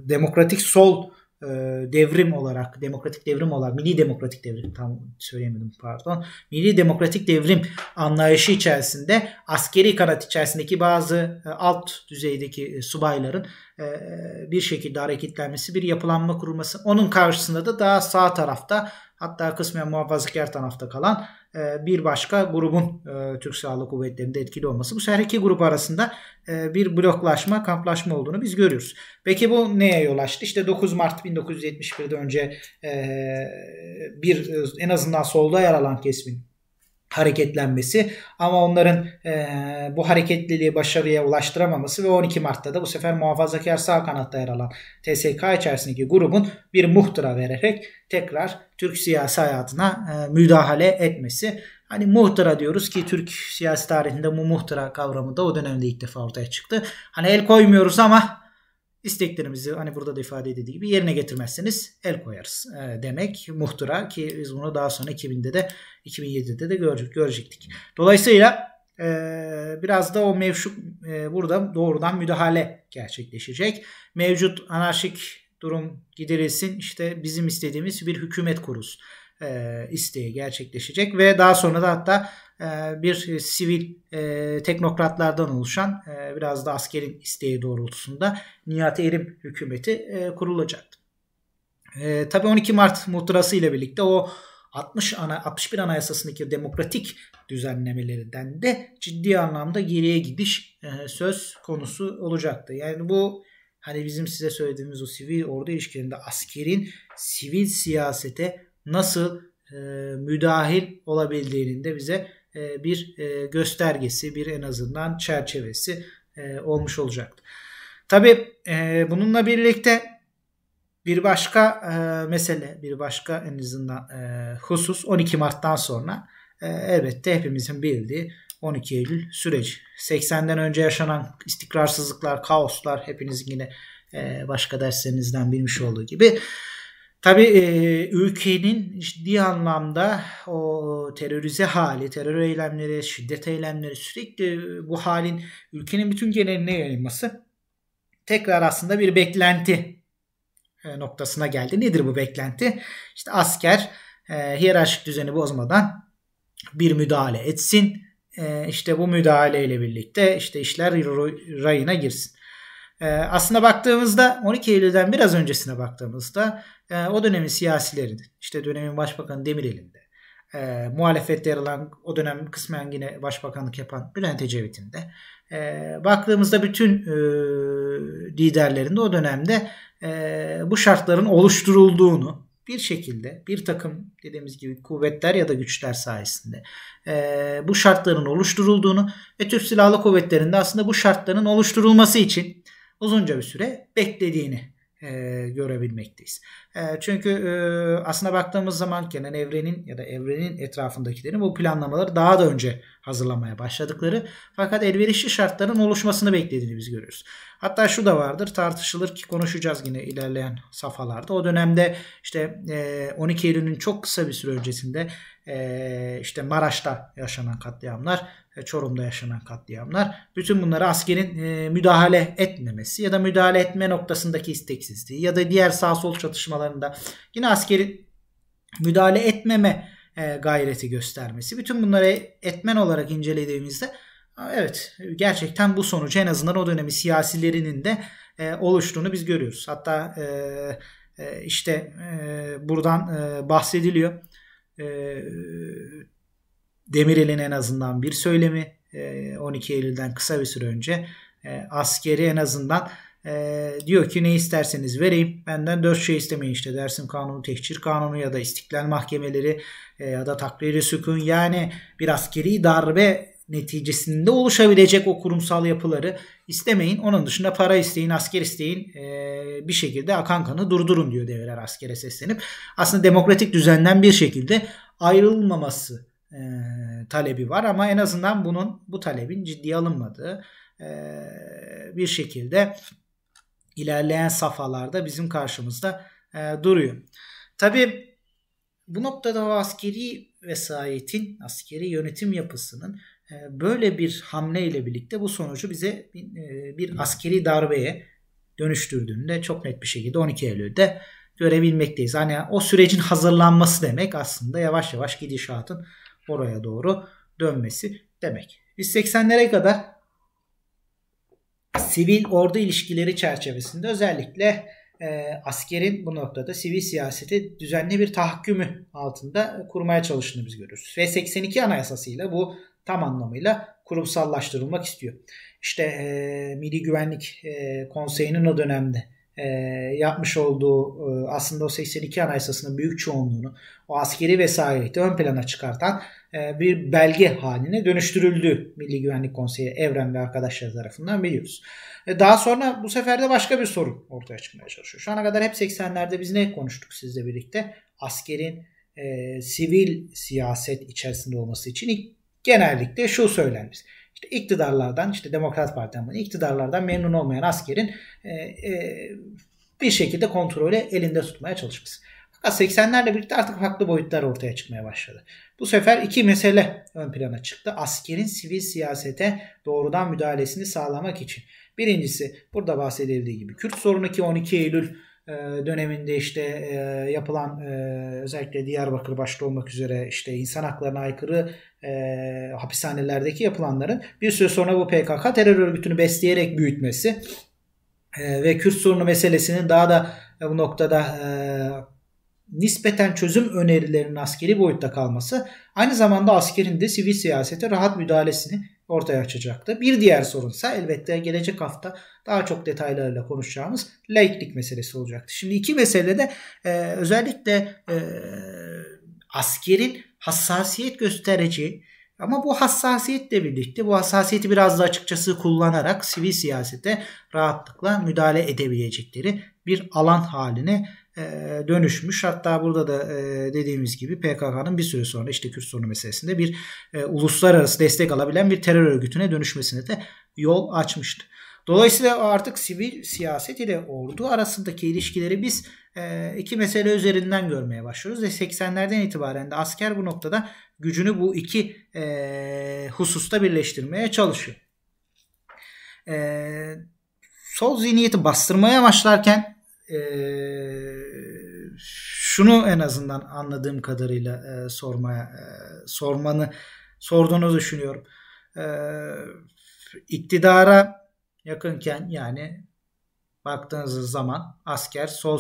demokratik sol e, devrim olarak, demokratik devrim olarak, milli demokratik devrim tam söyleyemedim pardon. Milli demokratik devrim anlayışı içerisinde askeri kanat içerisindeki bazı e, alt düzeydeki e, subayların e, e bir şekilde hareketlenmesi, bir yapılanma kurulması. Onun karşısında da daha sağ tarafta hatta kısmen muhafazakar tarafta kalan e, bir başka grubun e, Türk Silahlı Kuvvetleri'nde etkili olması. Bu sefer iki grup arasında e, bir bloklaşma, kamplaşma olduğunu biz görüyoruz. Peki bu neye yol açtı? İşte 9 Mart 1971'de önce bir en azından solda yer alan kesimin hareketlenmesi ama onların e, bu hareketliliği başarıya ulaştıramaması ve 12 Mart'ta da bu sefer muhafazakar sağ kanatta yer alan TSK içerisindeki grubun bir muhtıra vererek tekrar Türk siyasi hayatına e, müdahale etmesi. Hani muhtıra diyoruz ki Türk siyasi tarihinde bu muhtıra kavramı da o dönemde ilk defa ortaya çıktı. Hani el koymuyoruz ama isteklerimizi hani burada da ifade edildiği gibi yerine getirmezseniz el koyarız e, demek muhtıra ki biz bunu daha sonra 2000'de de 2007'de de görecek, görecektik. Dolayısıyla e, biraz da o mevşuk e, burada doğrudan müdahale gerçekleşecek. Mevcut anarşik durum giderilsin işte bizim istediğimiz bir hükümet kurulsun e, isteği gerçekleşecek ve daha sonra da hatta e, bir sivil e, teknokratlardan oluşan e, biraz da askerin isteği doğrultusunda Nihat Erim hükümeti e, kurulacaktı. E, tabii 12 Mart muhtırası ile birlikte o 60 ana 61 Anayasasındaki demokratik düzenlemelerinden de ciddi anlamda geriye gidiş e, söz konusu olacaktı. Yani bu hani bizim size söylediğimiz o sivil ordu ilişkilerinde askerin sivil siyasete nasıl e, müdahil olabildiğinin de bize e, bir e, göstergesi, bir en azından çerçevesi e, olmuş olacaktı. Tabii e, bununla birlikte bir başka e, mesele, bir başka en azından e, husus 12 Mart'tan sonra e, elbette hepimizin bildiği 12 Eylül süreci. 80'den önce yaşanan istikrarsızlıklar, kaoslar hepiniz yine e, başka derslerinizden bilmiş olduğu gibi Tabii e, ülkenin ciddi anlamda o terörize hali, terör eylemleri, şiddet eylemleri sürekli bu halin ülkenin bütün geneline yayılması tekrar aslında bir beklenti noktasına geldi. Nedir bu beklenti? İşte asker e, hiyerarşik düzeni bozmadan bir müdahale etsin. E, işte bu müdahaleyle birlikte işte işler rayına girsin. E, aslında baktığımızda 12 Eylül'den biraz öncesine baktığımızda e, o dönemin siyasilerinde işte dönemin başbakanı Demirel'inde e, muhalefette yer alan o dönem kısmen yine başbakanlık yapan Bülent Ecevit'in de e, ee, baktığımızda bütün e, liderlerinde o dönemde e, bu şartların oluşturulduğunu bir şekilde bir takım dediğimiz gibi kuvvetler ya da güçler sayesinde e, bu şartların oluşturulduğunu ve Türk Silahlı Kuvvetleri'nde aslında bu şartların oluşturulması için uzunca bir süre beklediğini e, görebilmekteyiz. E, çünkü e, aslına baktığımız zaman genel evrenin ya da evrenin etrafındakilerin bu planlamaları daha da önce hazırlamaya başladıkları fakat elverişli şartların oluşmasını beklediğini biz görüyoruz. Hatta şu da vardır tartışılır ki konuşacağız yine ilerleyen safhalarda. O dönemde işte e, 12 Eylül'ün çok kısa bir süre öncesinde e, işte Maraş'ta yaşanan katliamlar, e, Çorum'da yaşanan katliamlar. Bütün bunları askerin e, müdahale etmemesi ya da müdahale etme noktasındaki isteksizliği ya da diğer sağ sol çatışmalarında yine askerin müdahale etmeme e, gayreti göstermesi. Bütün bunları etmen olarak incelediğimizde evet gerçekten bu sonucu en azından o dönemi siyasilerinin de oluştuğunu biz görüyoruz. Hatta işte buradan bahsediliyor e, Demirel'in en azından bir söylemi e, 12 Eylül'den kısa bir süre önce e, askeri en azından e, diyor ki ne isterseniz vereyim benden dört şey istemeyin işte dersim kanunu tehcir kanunu ya da istiklal mahkemeleri e, ya da takriri sükun yani bir askeri darbe neticesinde oluşabilecek o kurumsal yapıları istemeyin. Onun dışında para isteyin, asker isteyin e, bir şekilde akan kanı durdurun diyor devler askere seslenip. Aslında demokratik düzenden bir şekilde ayrılmaması e, talebi var ama en azından bunun bu talebin ciddiye alınmadığı e, bir şekilde ilerleyen safhalarda bizim karşımızda duruyor. Tabi bu noktada o askeri vesayetin, askeri yönetim yapısının ee, böyle bir hamle ile birlikte bu sonucu bize bir e, askeri darbeye dönüştürdüğünü de çok net bir şekilde 12 Eylül'de görebilmekteyiz. Hani o sürecin hazırlanması demek aslında yavaş yavaş gidişatın oraya doğru dönmesi demek. Biz 80'lere kadar sivil ordu ilişkileri çerçevesinde özellikle e, askerin bu noktada sivil siyaseti düzenli bir tahakkümü altında kurmaya çalıştığını biz görürüz. Ve 82 anayasasıyla bu tam anlamıyla kurumsallaştırılmak istiyor. İşte e, Milli Güvenlik e, Konseyi'nin o dönemde e, yapmış olduğu e, aslında o 82 anayasasının büyük çoğunluğunu o askeri vesayeti ön plana çıkartan e, bir belge haline dönüştürüldü Milli Güvenlik Konseyi Evren ve arkadaşları tarafından biliyoruz. E, daha sonra bu sefer de başka bir sorun ortaya çıkmaya çalışıyor. Şu ana kadar hep 80'lerde biz ne konuştuk sizle birlikte? Askerin e, sivil siyaset içerisinde olması için genellikle şu söylenir. İşte iktidarlardan, işte Demokrat Parti'den, iktidarlardan memnun olmayan askerin e, e, bir şekilde kontrolü elinde tutmaya çalışması. Fakat 80'lerle birlikte artık farklı boyutlar ortaya çıkmaya başladı. Bu sefer iki mesele ön plana çıktı. Askerin sivil siyasete doğrudan müdahalesini sağlamak için. Birincisi burada bahsedildiği gibi Kürt sorunu ki 12 Eylül ee, döneminde işte e, yapılan e, özellikle Diyarbakır başta olmak üzere işte insan haklarına aykırı e, hapishanelerdeki yapılanların bir süre sonra bu PKK terör örgütünü besleyerek büyütmesi ve Kürt sorunu meselesinin daha da bu noktada nispeten çözüm önerilerinin askeri boyutta kalması aynı zamanda askerin de sivil siyasete rahat müdahalesini ortaya açacaktı. Bir diğer sorunsa elbette gelecek hafta daha çok detaylarıyla konuşacağımız laiklik meselesi olacaktı. Şimdi iki meselede e, özellikle e, askerin hassasiyet gösterici ama bu hassasiyetle birlikte bu hassasiyeti biraz da açıkçası kullanarak sivil siyasete rahatlıkla müdahale edebilecekleri bir alan haline e, dönüşmüş. Hatta burada da e, dediğimiz gibi PKK'nın bir süre sonra işte Kürt sorunu meselesinde bir e, uluslararası destek alabilen bir terör örgütüne dönüşmesine de yol açmıştı. Dolayısıyla artık sivil siyaset ile ordu arasındaki ilişkileri biz iki mesele üzerinden görmeye başlıyoruz ve 80'lerden itibaren de asker bu noktada gücünü bu iki hususta birleştirmeye çalışıyor. Sol zihniyeti bastırmaya başlarken şunu en azından anladığım kadarıyla e, sormaya e, sormanı sorduğunu düşünüyorum. E, iktidara yakınken yani baktığınız zaman asker sol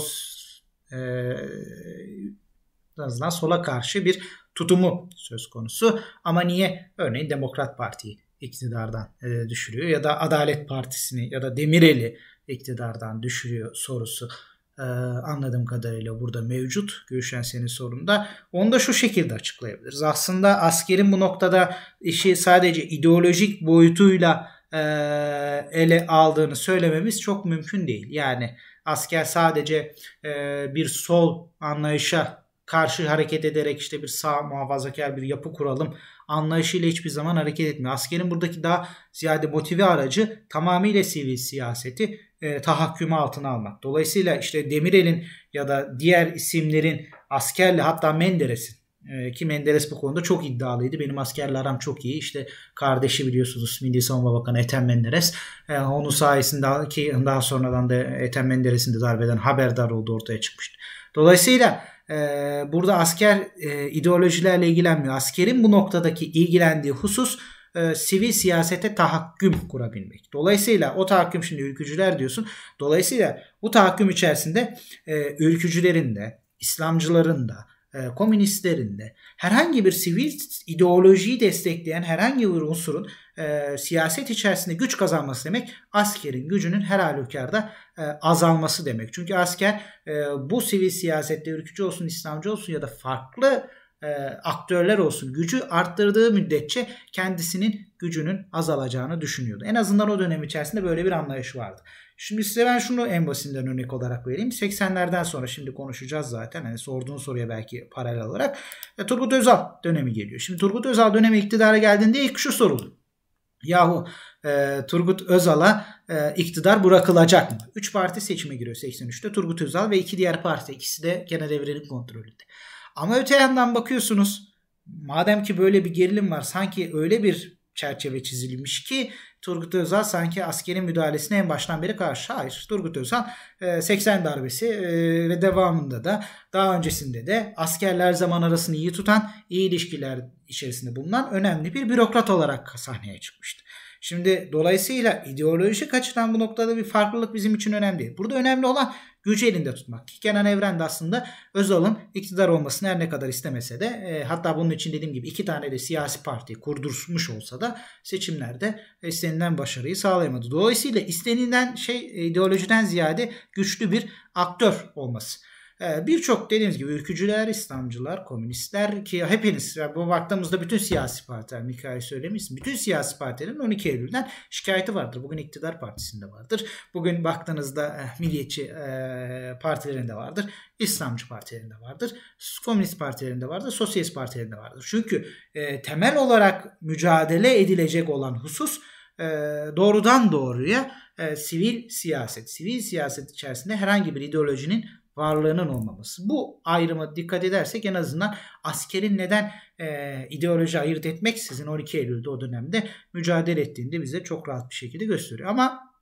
e, en azından sola karşı bir tutumu söz konusu. Ama niye örneğin Demokrat Parti'yi iktidardan e, düşürüyor ya da Adalet Partisi'ni ya da Demirel'i iktidardan düşürüyor sorusu ee, anladığım kadarıyla burada mevcut Gülşen senin sorunda. Onu da şu şekilde açıklayabiliriz. Aslında askerin bu noktada işi sadece ideolojik boyutuyla e, ele aldığını söylememiz çok mümkün değil. Yani asker sadece e, bir sol anlayışa karşı hareket ederek işte bir sağ muhafazakar bir yapı kuralım anlayışıyla hiçbir zaman hareket etmiyor. Askerin buradaki daha ziyade motive aracı tamamıyla sivil siyaseti e, tahakkümü altına almak. Dolayısıyla işte Demirel'in ya da diğer isimlerin askerle hatta Menderes'in e, ki Menderes bu konuda çok iddialıydı. Benim askerle aram çok iyi. İşte kardeşi biliyorsunuz Milli Savunma Bakanı Ethem Menderes. E, onun sayesinde ki daha sonradan da Ethem Menderes'in de darbeden haberdar olduğu ortaya çıkmıştı. Dolayısıyla e, burada asker e, ideolojilerle ilgilenmiyor. Askerin bu noktadaki ilgilendiği husus e, sivil siyasete tahakküm kurabilmek. Dolayısıyla o tahakküm şimdi ülkücüler diyorsun. Dolayısıyla bu tahakküm içerisinde e, ülkücülerin de, İslamcıların da, e, komünistlerin de herhangi bir sivil ideolojiyi destekleyen herhangi bir unsurun e, siyaset içerisinde güç kazanması demek askerin gücünün her halükarda e, azalması demek. Çünkü asker e, bu sivil siyasette ülkücü olsun, İslamcı olsun ya da farklı e, aktörler olsun gücü arttırdığı müddetçe kendisinin gücünün azalacağını düşünüyordu. En azından o dönem içerisinde böyle bir anlayış vardı. Şimdi size ben şunu en basitinden örnek olarak vereyim. 80'lerden sonra şimdi konuşacağız zaten. Hani sorduğun soruya belki paralel olarak. E, Turgut Özal dönemi geliyor. Şimdi Turgut Özal dönemi iktidara geldiğinde ilk şu soruldu. Yahu e, Turgut Özal'a e, iktidar bırakılacak mı? 3 parti seçime giriyor 83'te. Turgut Özal ve iki diğer parti. ikisi de gene devrenin kontrolünde. Ama öte yandan bakıyorsunuz madem ki böyle bir gerilim var sanki öyle bir çerçeve çizilmiş ki Turgut Özal sanki askeri müdahalesine en baştan beri karşı. Hayır Turgut Özal 80 e, darbesi e, ve devamında da daha öncesinde de askerler zaman arasını iyi tutan iyi ilişkiler içerisinde bulunan önemli bir bürokrat olarak sahneye çıkmıştı. Şimdi dolayısıyla ideolojik açıdan bu noktada bir farklılık bizim için önemli Burada önemli olan gücü elinde tutmak. Kenan Evren de aslında Özal'ın iktidar olmasını her ne kadar istemese de e, hatta bunun için dediğim gibi iki tane de siyasi parti kurdursmuş olsa da seçimlerde istenilen başarıyı sağlayamadı. Dolayısıyla istenilen şey e, ideolojiden ziyade güçlü bir aktör olması. Ee, birçok dediğimiz gibi ülkücüler, İslamcılar, komünistler ki hepiniz bu baktığımızda bütün siyasi partiler Mikail söylemişsin. Bütün siyasi partilerin 12 Eylül'den şikayeti vardır. Bugün iktidar partisinde vardır. Bugün baktığınızda e, milliyetçi e, partilerinde vardır. İslamcı partilerinde vardır. Komünist partilerinde vardır. Sosyalist partilerinde vardır. Çünkü e, temel olarak mücadele edilecek olan husus doğrudan doğruya sivil siyaset. Sivil siyaset içerisinde herhangi bir ideolojinin varlığının olmaması. Bu ayrımı dikkat edersek en azından askerin neden e, ideoloji ayırt sizin 12 Eylül'de o dönemde mücadele ettiğinde bize çok rahat bir şekilde gösteriyor. Ama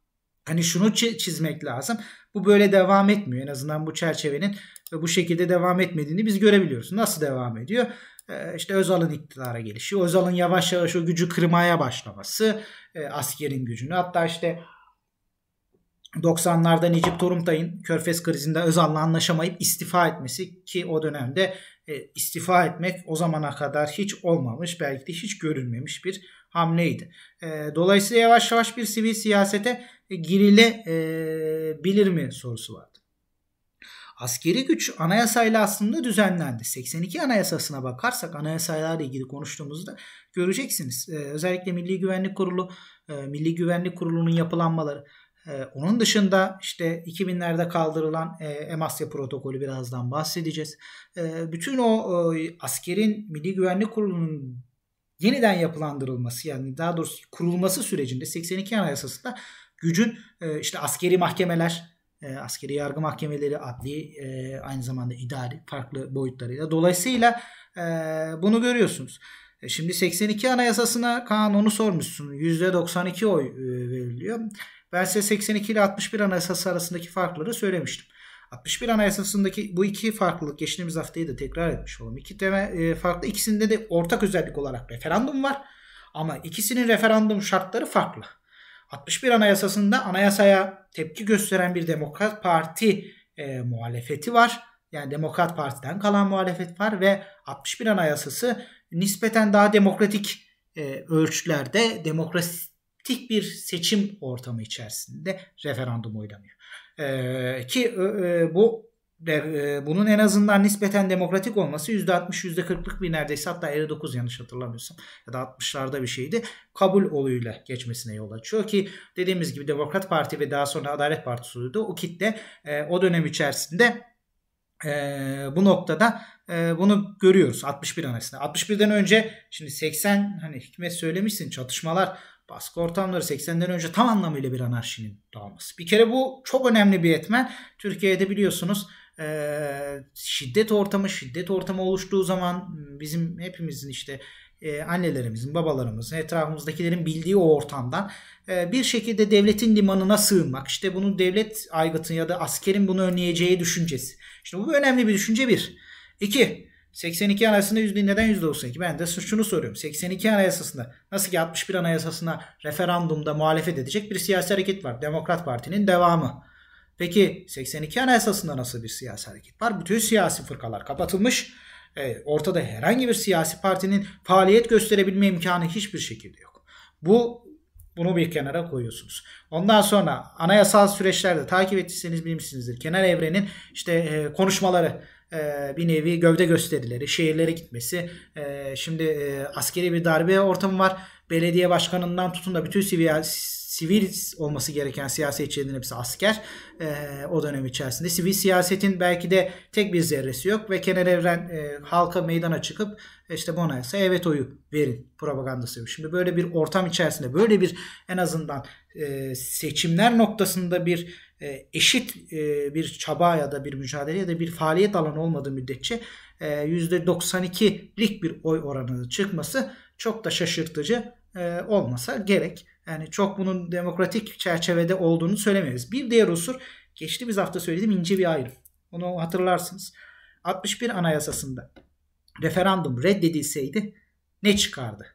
Hani şunu çizmek lazım. Bu böyle devam etmiyor. En azından bu çerçevenin e, bu şekilde devam etmediğini biz görebiliyoruz. Nasıl devam ediyor? E, işte Özal'ın iktidara gelişi, Özal'ın yavaş yavaş o gücü kırmaya başlaması, e, askerin gücünü. Hatta işte 90'larda Necip Torumtay'ın Körfez krizinde Özal'la anlaşamayıp istifa etmesi ki o dönemde e, istifa etmek o zamana kadar hiç olmamış belki de hiç görünmemiş bir hamleydi. E, dolayısıyla yavaş yavaş bir sivil siyasete e, girilebilir e, mi sorusu vardı. Askeri güç anayasayla aslında düzenlendi. 82 anayasasına bakarsak anayasayla ilgili konuştuğumuzda göreceksiniz. Ee, özellikle Milli Güvenlik Kurulu, e, Milli Güvenlik Kurulu'nun yapılanmaları, ee, onun dışında işte 2000'lerde kaldırılan e, Emasya protokolü birazdan bahsedeceğiz. Ee, bütün o e, askerin Milli Güvenlik Kurulu'nun yeniden yapılandırılması yani daha doğrusu kurulması sürecinde 82 Anayasası'nda gücün e, işte askeri mahkemeler, askeri yargı mahkemeleri, adli aynı zamanda idari farklı boyutlarıyla. Dolayısıyla bunu görüyorsunuz. şimdi 82 Anayasası'na kanunu sormuşsun. %92 oy veriliyor. Ben size 82 ile 61 Anayasası arasındaki farkları söylemiştim. 61 Anayasası'ndaki bu iki farklılık geçtiğimiz haftayı da tekrar etmiş olalım. İki teme e, farklı ikisinde de ortak özellik olarak referandum var. Ama ikisinin referandum şartları farklı. 61 Anayasası'nda anayasaya tepki gösteren bir Demokrat Parti e, muhalefeti var. Yani Demokrat Parti'den kalan muhalefet var ve 61 Anayasası nispeten daha demokratik e, ölçülerde demokrasi tek bir seçim ortamı içerisinde referandum oynanıyor. Ee, ki e, bu e, bunun en azından nispeten demokratik olması %60 %40'lık bir neredeyse hatta 59 yanlış hatırlamıyorsam ya da 60'larda bir şeydi kabul oluyla geçmesine yol açıyor ki dediğimiz gibi Demokrat Parti ve daha sonra Adalet Partisi oldu. O kitle e, o dönem içerisinde e, bu noktada e, bunu görüyoruz 61 anayasında. 61'den önce şimdi 80 hani hikmet söylemişsin çatışmalar baskı ortamları 80'den önce tam anlamıyla bir anarşinin doğması. Bir kere bu çok önemli bir etmen. Türkiye'de biliyorsunuz e, şiddet ortamı, şiddet ortamı oluştuğu zaman bizim hepimizin işte e, annelerimizin, babalarımızın, etrafımızdakilerin bildiği o ortamdan e, bir şekilde devletin limanına sığınmak. İşte bunu devlet aygıtı ya da askerin bunu önleyeceği düşüncesi. Şimdi bu önemli bir düşünce bir. İki, 82 anayasasında %100, neden %92? Ben de şunu soruyorum. 82 anayasasında nasıl ki 61 anayasasına referandumda muhalefet edecek bir siyasi hareket var. Demokrat Parti'nin devamı. Peki 82 anayasasında nasıl bir siyasi hareket var? Bütün siyasi fırkalar kapatılmış. E, ortada herhangi bir siyasi partinin faaliyet gösterebilme imkanı hiçbir şekilde yok. Bu bunu bir kenara koyuyorsunuz. Ondan sonra anayasal süreçlerde takip ettiyseniz bilmişsinizdir. Kenar evrenin işte e, konuşmaları ee, bir nevi gövde gösterileri, şehirlere gitmesi. Ee, şimdi e, askeri bir darbe ortamı var. Belediye başkanından tutun da bütün sivil, sivil olması gereken siyasetçilerin hepsi asker e, o dönem içerisinde. Sivil siyasetin belki de tek bir zerresi yok ve Kenan Evren e, halka meydana çıkıp işte Bonayas'a evet oyu verin propagandası. Şimdi böyle bir ortam içerisinde böyle bir en azından e, seçimler noktasında bir e, eşit e, bir çaba ya da bir mücadele ya da bir faaliyet alanı olmadığı müddetçe %92'lik e, bir oy oranının çıkması çok da şaşırtıcı olmasa gerek. Yani çok bunun demokratik çerçevede olduğunu söylemeyiz. Bir diğer unsur geçtiğimiz hafta söylediğim ince bir ayrım. Onu hatırlarsınız. 61 Anayasasında referandum reddedilseydi ne çıkardı?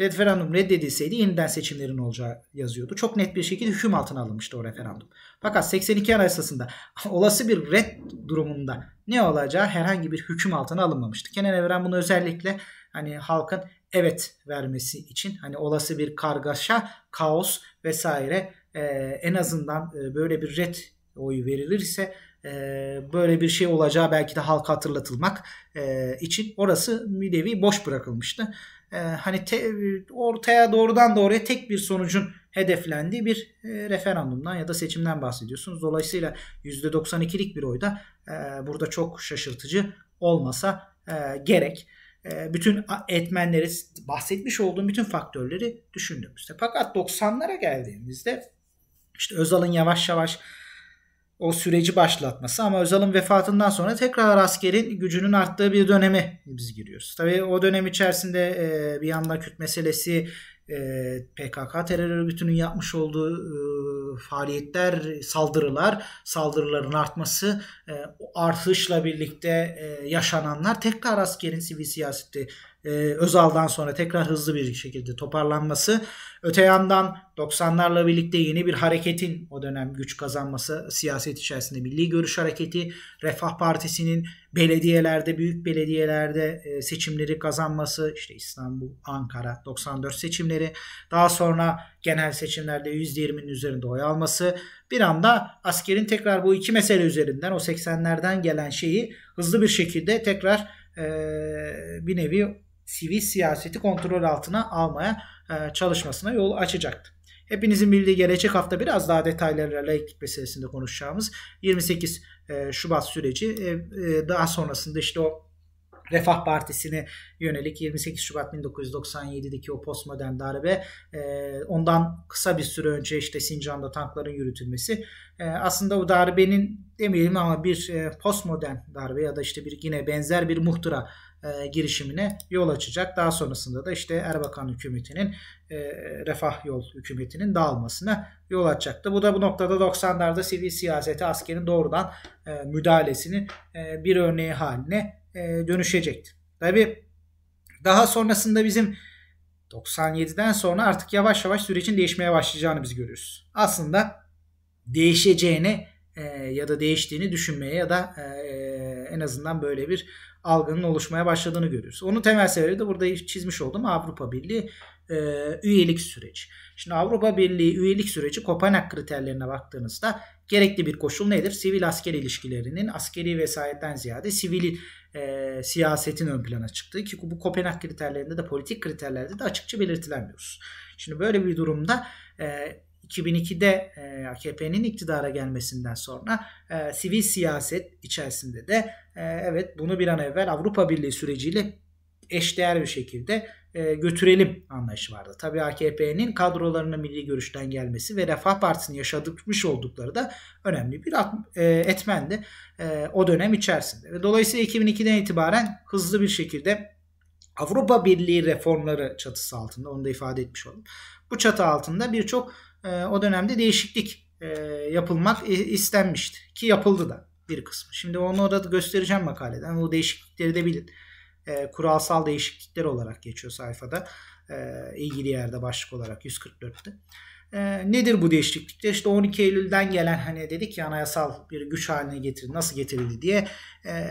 referandum reddedilseydi yeniden seçimlerin olacağı yazıyordu. Çok net bir şekilde hüküm altına alınmıştı o referandum. Fakat 82 Anayasası'nda olası bir red durumunda ne olacağı herhangi bir hüküm altına alınmamıştı. Kenan Evren bunu özellikle hani halkın evet vermesi için hani olası bir kargaşa, kaos vesaire e, en azından e, böyle bir red oyu verilirse e, böyle bir şey olacağı belki de halka hatırlatılmak e, için orası bir boş bırakılmıştı. Ee, hani te, ortaya doğrudan doğruya tek bir sonucun hedeflendiği bir e, referandumdan ya da seçimden bahsediyorsunuz. Dolayısıyla %92'lik bir oyda e, burada çok şaşırtıcı olmasa e, gerek. E, bütün etmenleri bahsetmiş olduğum bütün faktörleri düşündüğümüzde. Fakat 90'lara geldiğimizde işte Özal'ın yavaş yavaş o süreci başlatması ama Özal'ın vefatından sonra tekrar askerin gücünün arttığı bir dönemi biz giriyoruz. Tabii o dönem içerisinde e, bir yandan Kürt meselesi e, PKK terör örgütünün yapmış olduğu e, faaliyetler, saldırılar, saldırıların artması, e, artışla birlikte e, yaşananlar tekrar askerin sivil siyaseti e, Özal'dan sonra tekrar hızlı bir şekilde toparlanması. Öte yandan 90'larla birlikte yeni bir hareketin o dönem güç kazanması siyaset içerisinde Milli Görüş Hareketi, Refah Partisi'nin belediyelerde, büyük belediyelerde e, seçimleri kazanması, işte İstanbul, Ankara 94 seçimleri, daha sonra genel seçimlerde %20'nin üzerinde oy alması, bir anda askerin tekrar bu iki mesele üzerinden o 80'lerden gelen şeyi hızlı bir şekilde tekrar e, bir nevi sivil siyaseti kontrol altına almaya e, çalışmasına yol açacaktı. Hepinizin bildiği gelecek hafta biraz daha detaylarıyla layıklık meselesinde konuşacağımız 28 e, Şubat süreci e, daha sonrasında işte o Refah Partisi'ne yönelik 28 Şubat 1997'deki o postmodern darbe ondan kısa bir süre önce işte Sincan'da tankların yürütülmesi aslında o darbenin demeyelim ama bir postmodern darbe ya da işte bir yine benzer bir muhtıra e, girişimine yol açacak. Daha sonrasında da işte Erbakan hükümetinin e, refah yol hükümetinin dağılmasına yol açacaktı. Bu da bu noktada 90'larda sivil siyasete askerin doğrudan e, müdahalesinin e, bir örneği haline dönüşecekti. Tabi daha sonrasında bizim 97'den sonra artık yavaş yavaş sürecin değişmeye başlayacağını biz görüyoruz. Aslında değişeceğini e, ya da değiştiğini düşünmeye ya da e, en azından böyle bir algının oluşmaya başladığını görüyoruz. Onun temel sebebi de burada çizmiş olduğum Avrupa Birliği e, üyelik süreci. Şimdi Avrupa Birliği üyelik süreci Kopenhag kriterlerine baktığınızda gerekli bir koşul nedir? Sivil asker ilişkilerinin askeri vesayetten ziyade sivil e, siyasetin ön plana çıktığı ki bu Kopenhag kriterlerinde de politik kriterlerde de açıkça belirtilemiyoruz. Şimdi böyle bir durumda e, 2002'de e, AKP'nin iktidara gelmesinden sonra e, sivil siyaset içerisinde de e, evet bunu bir an evvel Avrupa Birliği süreciyle eşdeğer bir şekilde e, götürelim anlayışı vardı. Tabii AKP'nin kadrolarının milli görüşten gelmesi ve Refah Partisi'nin yaşadıkmış oldukları da önemli bir at, e, etmendi e, o dönem içerisinde. Ve dolayısıyla 2002'den itibaren hızlı bir şekilde Avrupa Birliği reformları çatısı altında onu da ifade etmiş oldum. Bu çatı altında birçok ee, o dönemde değişiklik e, yapılmak istenmişti. Ki yapıldı da bir kısmı. Şimdi onu da göstereceğim makaleden. O değişiklikleri de bilin. Ee, kuralsal değişiklikler olarak geçiyor sayfada. Ee, ilgili yerde başlık olarak 144'te. Ee, nedir bu değişiklikte? İşte 12 Eylül'den gelen hani dedik ya anayasal bir güç haline getirdi. Nasıl getirildi diye. Ee,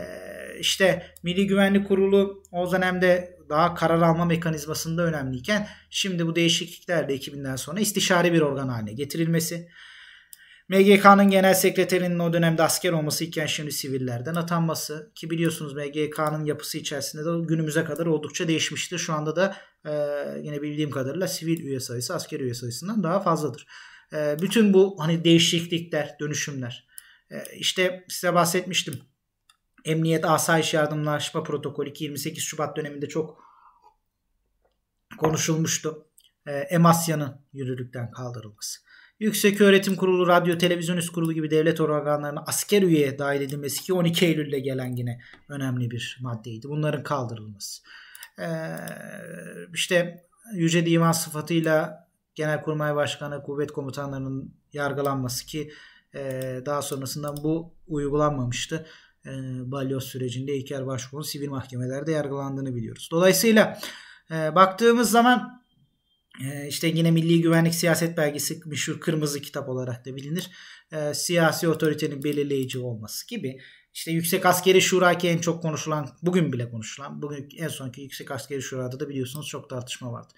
işte Milli Güvenlik Kurulu o dönemde daha karar alma mekanizmasında önemliyken şimdi bu değişikliklerle 2000'den sonra istişare bir organ haline getirilmesi. MGK'nın genel sekreterinin o dönemde asker olması iken şimdi sivillerden atanması ki biliyorsunuz MGK'nın yapısı içerisinde de günümüze kadar oldukça değişmiştir. Şu anda da e, yine bildiğim kadarıyla sivil üye sayısı asker üye sayısından daha fazladır. E, bütün bu hani değişiklikler, dönüşümler. E, işte size bahsetmiştim. Emniyet Asayiş Yardımlaşma Protokolü 28 Şubat döneminde çok konuşulmuştu. E, Emasya'nın yürürlükten kaldırılması. Yüksek Öğretim Kurulu, Radyo Televizyon Üst Kurulu gibi devlet organlarının asker üye dahil edilmesi ki 12 Eylül'le gelen yine önemli bir maddeydi. Bunların kaldırılması. Ee, işte Yüce Divan sıfatıyla Genelkurmay Başkanı, kuvvet komutanlarının yargılanması ki e, daha sonrasında bu uygulanmamıştı. E, balyoz sürecinde İlker Başbuğ'un sivil mahkemelerde yargılandığını biliyoruz. Dolayısıyla e, baktığımız zaman ee, işte yine Milli Güvenlik Siyaset Belgesi meşhur kırmızı kitap olarak da bilinir. Ee, siyasi otoritenin belirleyici olması gibi. İşte Yüksek Askeri Şura ki en çok konuşulan, bugün bile konuşulan, bugün en sonki Yüksek Askeri Şura'da da biliyorsunuz çok tartışma vardı.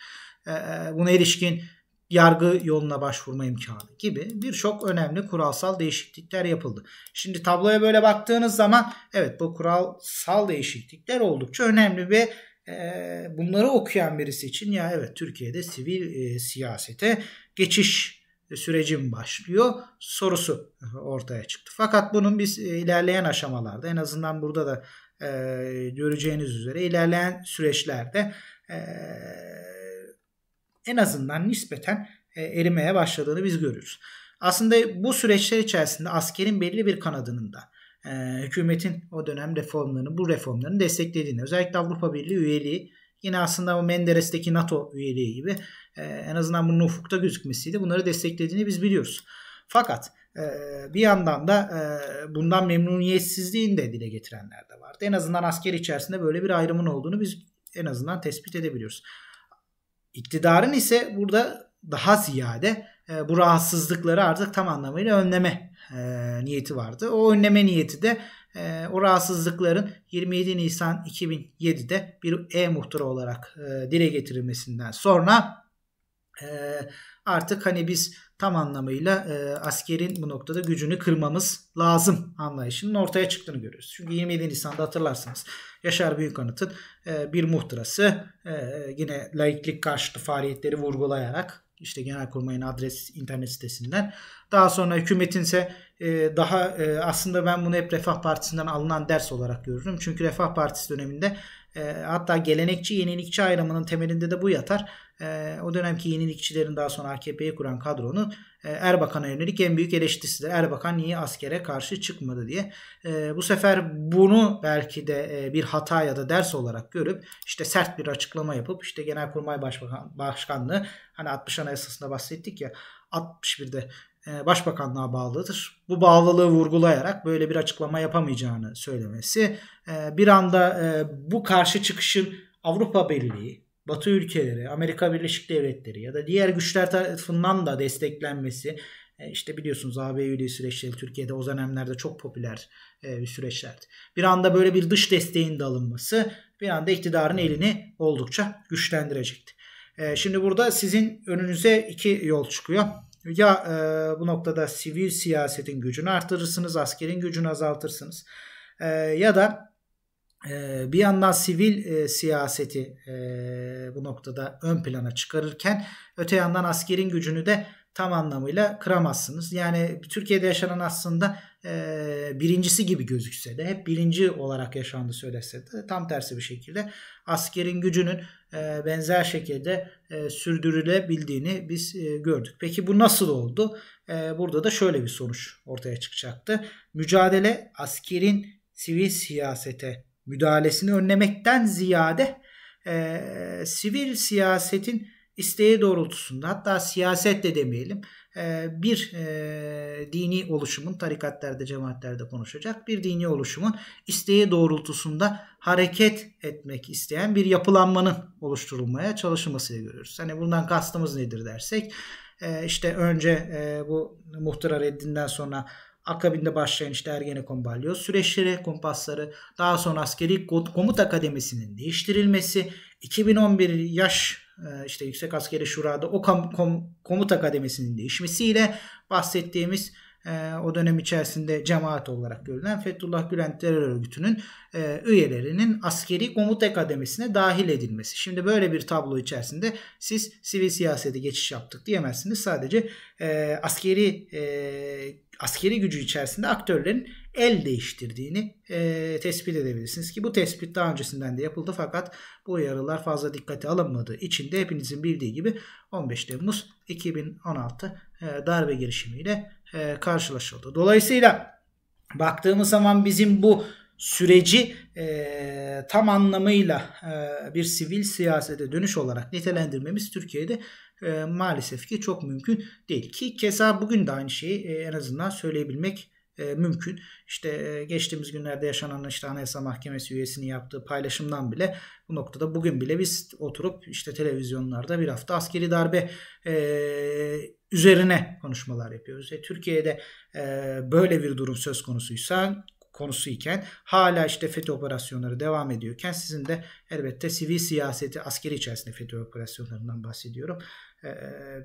Ee, e, buna ilişkin yargı yoluna başvurma imkanı gibi birçok önemli kuralsal değişiklikler yapıldı. Şimdi tabloya böyle baktığınız zaman evet bu kuralsal değişiklikler oldukça önemli ve bunları okuyan birisi için ya evet Türkiye'de sivil e, siyasete geçiş sürecim başlıyor sorusu ortaya çıktı. Fakat bunun biz ilerleyen aşamalarda en azından burada da e, göreceğiniz üzere ilerleyen süreçlerde e, en azından nispeten e, erimeye başladığını biz görürüz. Aslında bu süreçler içerisinde askerin belli bir kanadının da e, hükümetin o dönem reformlarını, bu reformlarını desteklediğini, özellikle Avrupa Birliği üyeliği yine aslında o Menderes'teki NATO üyeliği gibi e, en azından bunun ufukta gözükmesiydi. Bunları desteklediğini biz biliyoruz. Fakat e, bir yandan da e, bundan memnuniyetsizliğini de dile getirenler de vardı. En azından asker içerisinde böyle bir ayrımın olduğunu biz en azından tespit edebiliyoruz. İktidarın ise burada daha ziyade e, bu rahatsızlıkları artık tam anlamıyla önleme e, niyeti vardı. O önleme niyeti de e, o rahatsızlıkların 27 Nisan 2007'de bir e muhtarı olarak e, dile getirilmesinden sonra e, artık hani biz tam anlamıyla e, askerin bu noktada gücünü kırmamız lazım anlayışının ortaya çıktığını görüyoruz. Çünkü 27 Nisan'da hatırlarsınız Yaşar Büyükanıt'ın e, bir muhtırası e, yine laiklik karşıtı faaliyetleri vurgulayarak işte Genelkurmay'ın adres internet sitesinden. Daha sonra hükümetin ise e, daha e, aslında ben bunu hep Refah Partisi'nden alınan ders olarak görürüm. Çünkü Refah Partisi döneminde ee, hatta gelenekçi yenilikçi ayrımının temelinde de bu yatar. Ee, o dönemki yenilikçilerin daha sonra AKP'yi kuran kadronun e, Erbakan'a yönelik en büyük eleştirisidir. Erbakan niye askere karşı çıkmadı diye. Ee, bu sefer bunu belki de e, bir hata ya da ders olarak görüp işte sert bir açıklama yapıp işte Genelkurmay Başbakan, Başkanlığı hani 60 Anayasası'nda bahsettik ya 61'de e, başbakanlığa bağlıdır. Bu bağlılığı vurgulayarak böyle bir açıklama yapamayacağını söylemesi e, bir anda e, bu karşı çıkışın Avrupa Birliği, Batı ülkeleri, Amerika Birleşik Devletleri ya da diğer güçler tarafından da desteklenmesi işte biliyorsunuz AB üyeliği süreçleri Türkiye'de o dönemlerde çok popüler bir süreçlerdi. Bir anda böyle bir dış desteğin de alınması bir anda iktidarın elini oldukça güçlendirecekti. Şimdi burada sizin önünüze iki yol çıkıyor. Ya e, bu noktada sivil siyasetin gücünü artırırsınız, askerin gücünü azaltırsınız. E, ya da e, bir yandan sivil e, siyaseti e, bu noktada ön plana çıkarırken öte yandan askerin gücünü de tam anlamıyla kıramazsınız. Yani Türkiye'de yaşanan aslında birincisi gibi gözükse de hep birinci olarak yaşandı söylese de tam tersi bir şekilde askerin gücünün benzer şekilde sürdürülebildiğini biz gördük. Peki bu nasıl oldu? burada da şöyle bir sonuç ortaya çıkacaktı. Mücadele askerin sivil siyasete müdahalesini önlemekten ziyade sivil siyasetin isteği doğrultusunda hatta de demeyelim ee, bir e, dini oluşumun tarikatlerde cemaatlerde konuşacak bir dini oluşumun isteği doğrultusunda hareket etmek isteyen bir yapılanmanın oluşturulmaya çalışılmasıyla görüyoruz. Hani bundan kastımız nedir dersek e, işte önce e, bu muhtıra reddinden sonra akabinde başlayan işte Ergenekon balyoz süreçleri, kompasları, daha sonra askeri komut akademisinin değiştirilmesi, 2011 yaş ee, işte Yüksek Askeri Şura'da o kom, kom, komuta akademisi'nin değişmesiyle bahsettiğimiz e, o dönem içerisinde cemaat olarak görülen Fethullah Gülen terör örgütünün e, üyelerinin askeri komuta akademisine dahil edilmesi. Şimdi böyle bir tablo içerisinde siz sivil siyasete geçiş yaptık diyemezsiniz. Sadece e, askeri askeri gücü içerisinde aktörlerin el değiştirdiğini e, tespit edebilirsiniz ki bu tespit daha öncesinden de yapıldı fakat bu uyarılar fazla dikkate alınmadığı için de hepinizin bildiği gibi 15 Temmuz 2016 e, darbe girişimiyle e, karşılaşıldı. Dolayısıyla baktığımız zaman bizim bu süreci e, tam anlamıyla e, bir sivil siyasete dönüş olarak nitelendirmemiz Türkiye'de e, maalesef ki çok mümkün değil. Ki keza bugün de aynı şeyi e, en azından söyleyebilmek e, mümkün. İşte e, geçtiğimiz günlerde yaşanan işte Anayasa Mahkemesi üyesinin yaptığı paylaşımdan bile bu noktada bugün bile biz oturup işte televizyonlarda bir hafta askeri darbe e, üzerine konuşmalar yapıyoruz. E, Türkiye'de e, böyle bir durum söz konusuysa konusu iken hala işte FETÖ operasyonları devam ediyorken sizin de elbette sivil siyaseti askeri içerisinde FETÖ operasyonlarından bahsediyorum. E,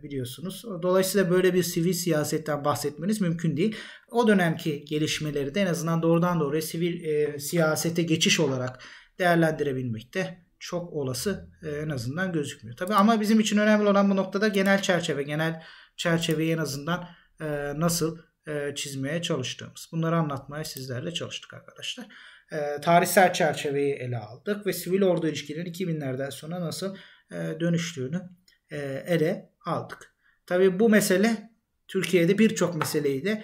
biliyorsunuz. Dolayısıyla böyle bir sivil siyasetten bahsetmeniz mümkün değil. O dönemki gelişmeleri de en azından doğrudan doğruya sivil e, siyasete geçiş olarak değerlendirebilmekte çok olası e, en azından gözükmüyor. Tabii ama bizim için önemli olan bu noktada genel çerçeve, genel çerçeveyi en azından e, nasıl çizmeye çalıştığımız. Bunları anlatmaya sizlerle çalıştık arkadaşlar. tarihsel çerçeveyi ele aldık ve sivil ordu ilişkilerin 2000'lerden sonra nasıl dönüştüğünü ele aldık. Tabi bu mesele Türkiye'de birçok meseleyi de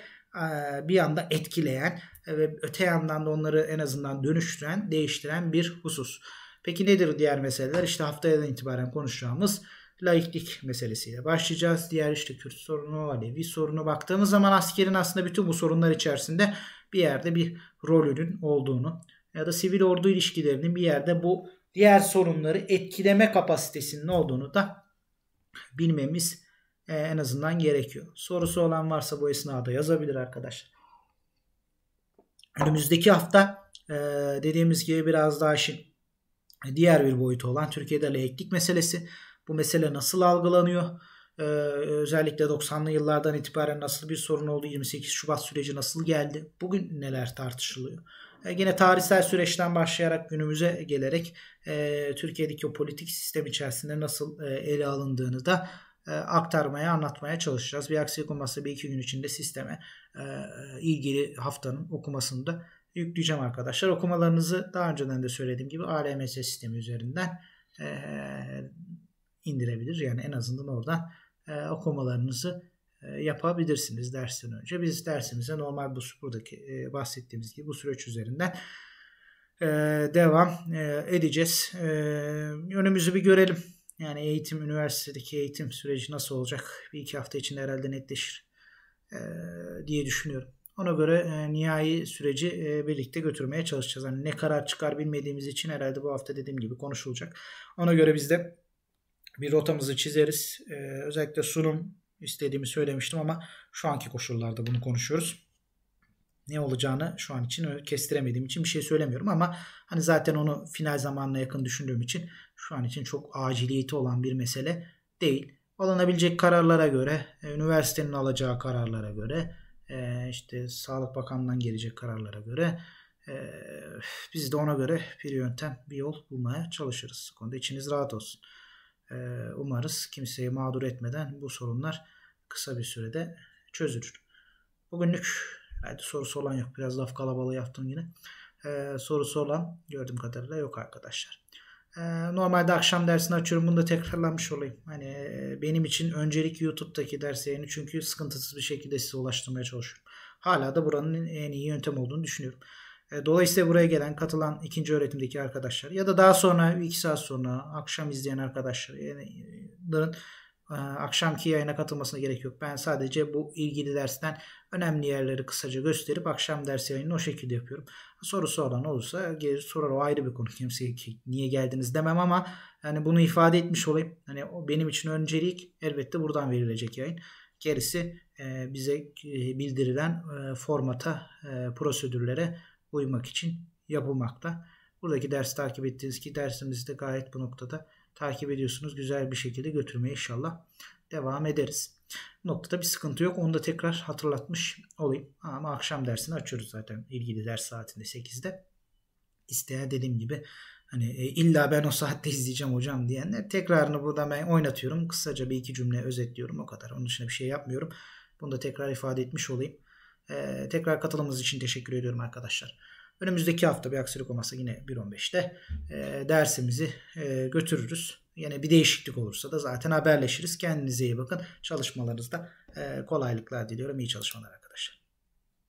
bir anda etkileyen ve öte yandan da onları en azından dönüştüren, değiştiren bir husus. Peki nedir diğer meseleler? İşte haftaya itibaren konuşacağımız laiklik meselesiyle başlayacağız. Diğer işte Kürt sorunu, Alevi sorunu baktığımız zaman askerin aslında bütün bu sorunlar içerisinde bir yerde bir rolünün olduğunu ya da sivil ordu ilişkilerinin bir yerde bu diğer sorunları etkileme kapasitesinin olduğunu da bilmemiz e, en azından gerekiyor. Sorusu olan varsa bu esnada yazabilir arkadaşlar. Önümüzdeki hafta e, dediğimiz gibi biraz daha şimdi e, diğer bir boyutu olan Türkiye'de laiklik meselesi. Bu mesele nasıl algılanıyor? özellikle 90'lı yıllardan itibaren nasıl bir sorun oldu? 28 Şubat süreci nasıl geldi? Bugün neler tartışılıyor? E, yine tarihsel süreçten başlayarak günümüze gelerek e, Türkiye'deki o politik sistem içerisinde nasıl e, ele alındığını da e, aktarmaya, anlatmaya çalışacağız. Bir aksilik olmazsa bir iki gün içinde sisteme e, e ilgili haftanın okumasını da yükleyeceğim arkadaşlar. Okumalarınızı daha önceden de söylediğim gibi ALMS sistemi üzerinden e, indirebilir. Yani en azından oradan e, okumalarınızı e, yapabilirsiniz dersten önce. Biz dersimize normal bu buradaki e, bahsettiğimiz gibi bu süreç üzerinden e, devam edeceğiz. Önümüzü bir görelim. Yani eğitim, üniversitedeki eğitim süreci nasıl olacak? Bir iki hafta içinde herhalde netleşir diye düşünüyorum. Ona göre nihai süreci birlikte götürmeye çalışacağız. Yani ne karar çıkar bilmediğimiz için herhalde bu hafta dediğim gibi konuşulacak. Ona göre biz de bir rotamızı çizeriz. Özellikle sunum istediğimi söylemiştim ama şu anki koşullarda bunu konuşuyoruz. Ne olacağını şu an için kestiremediğim için bir şey söylemiyorum ama hani zaten onu final zamanına yakın düşündüğüm için şu an için çok aciliyeti olan bir mesele değil. Alınabilecek kararlara göre, e, üniversitenin alacağı kararlara göre, e, işte Sağlık Bakanlığı'ndan gelecek kararlara göre e, biz de ona göre bir yöntem, bir yol bulmaya çalışırız. Bu konuda içiniz rahat olsun. Ee, umarız kimseyi mağdur etmeden bu sorunlar kısa bir sürede çözülür. Bugünlük hadi sorusu olan yok. Biraz laf kalabalığı yaptım yine. Ee, sorusu olan gördüğüm kadarıyla yok arkadaşlar. Ee, normalde akşam dersini açıyorum. Bunu da tekrarlanmış olayım. Hani e, benim için öncelik YouTube'daki ders yayını çünkü sıkıntısız bir şekilde size ulaştırmaya çalışıyorum. Hala da buranın en iyi yöntem olduğunu düşünüyorum. E, dolayısıyla buraya gelen katılan ikinci öğretimdeki arkadaşlar ya da daha sonra iki saat sonra akşam izleyen arkadaşların e, e, akşamki yayına katılmasına gerek yok. Ben sadece bu ilgili dersten önemli yerleri kısaca gösterip akşam ders yayınını o şekilde yapıyorum. Soru soran olursa gelir sorar o ayrı bir konu. Kimseye niye geldiniz demem ama yani bunu ifade etmiş olayım. Hani o benim için öncelik elbette buradan verilecek yayın. Gerisi bize bildirilen formata, prosedürlere uymak için yapılmakta. Buradaki ders takip ettiğiniz ki dersimizi de gayet bu noktada takip ediyorsunuz. Güzel bir şekilde götürmeye inşallah devam ederiz. Bu noktada bir sıkıntı yok. Onu da tekrar hatırlatmış olayım. Ama akşam dersini açıyoruz zaten ilgili ders saatinde 8'de. İsteyen dediğim gibi hani e, illa ben o saatte izleyeceğim hocam diyenler tekrarını burada ben oynatıyorum. Kısaca bir iki cümle özetliyorum o kadar. Onun dışında bir şey yapmıyorum. Bunu da tekrar ifade etmiş olayım. Ee, tekrar katılımınız için teşekkür ediyorum arkadaşlar. Önümüzdeki hafta bir aksilik olmasa yine 1.15'te e, dersimizi e, götürürüz. Yine bir değişiklik olursa da zaten haberleşiriz. Kendinize iyi bakın. Çalışmalarınızda e, kolaylıklar diliyorum. İyi çalışmalar.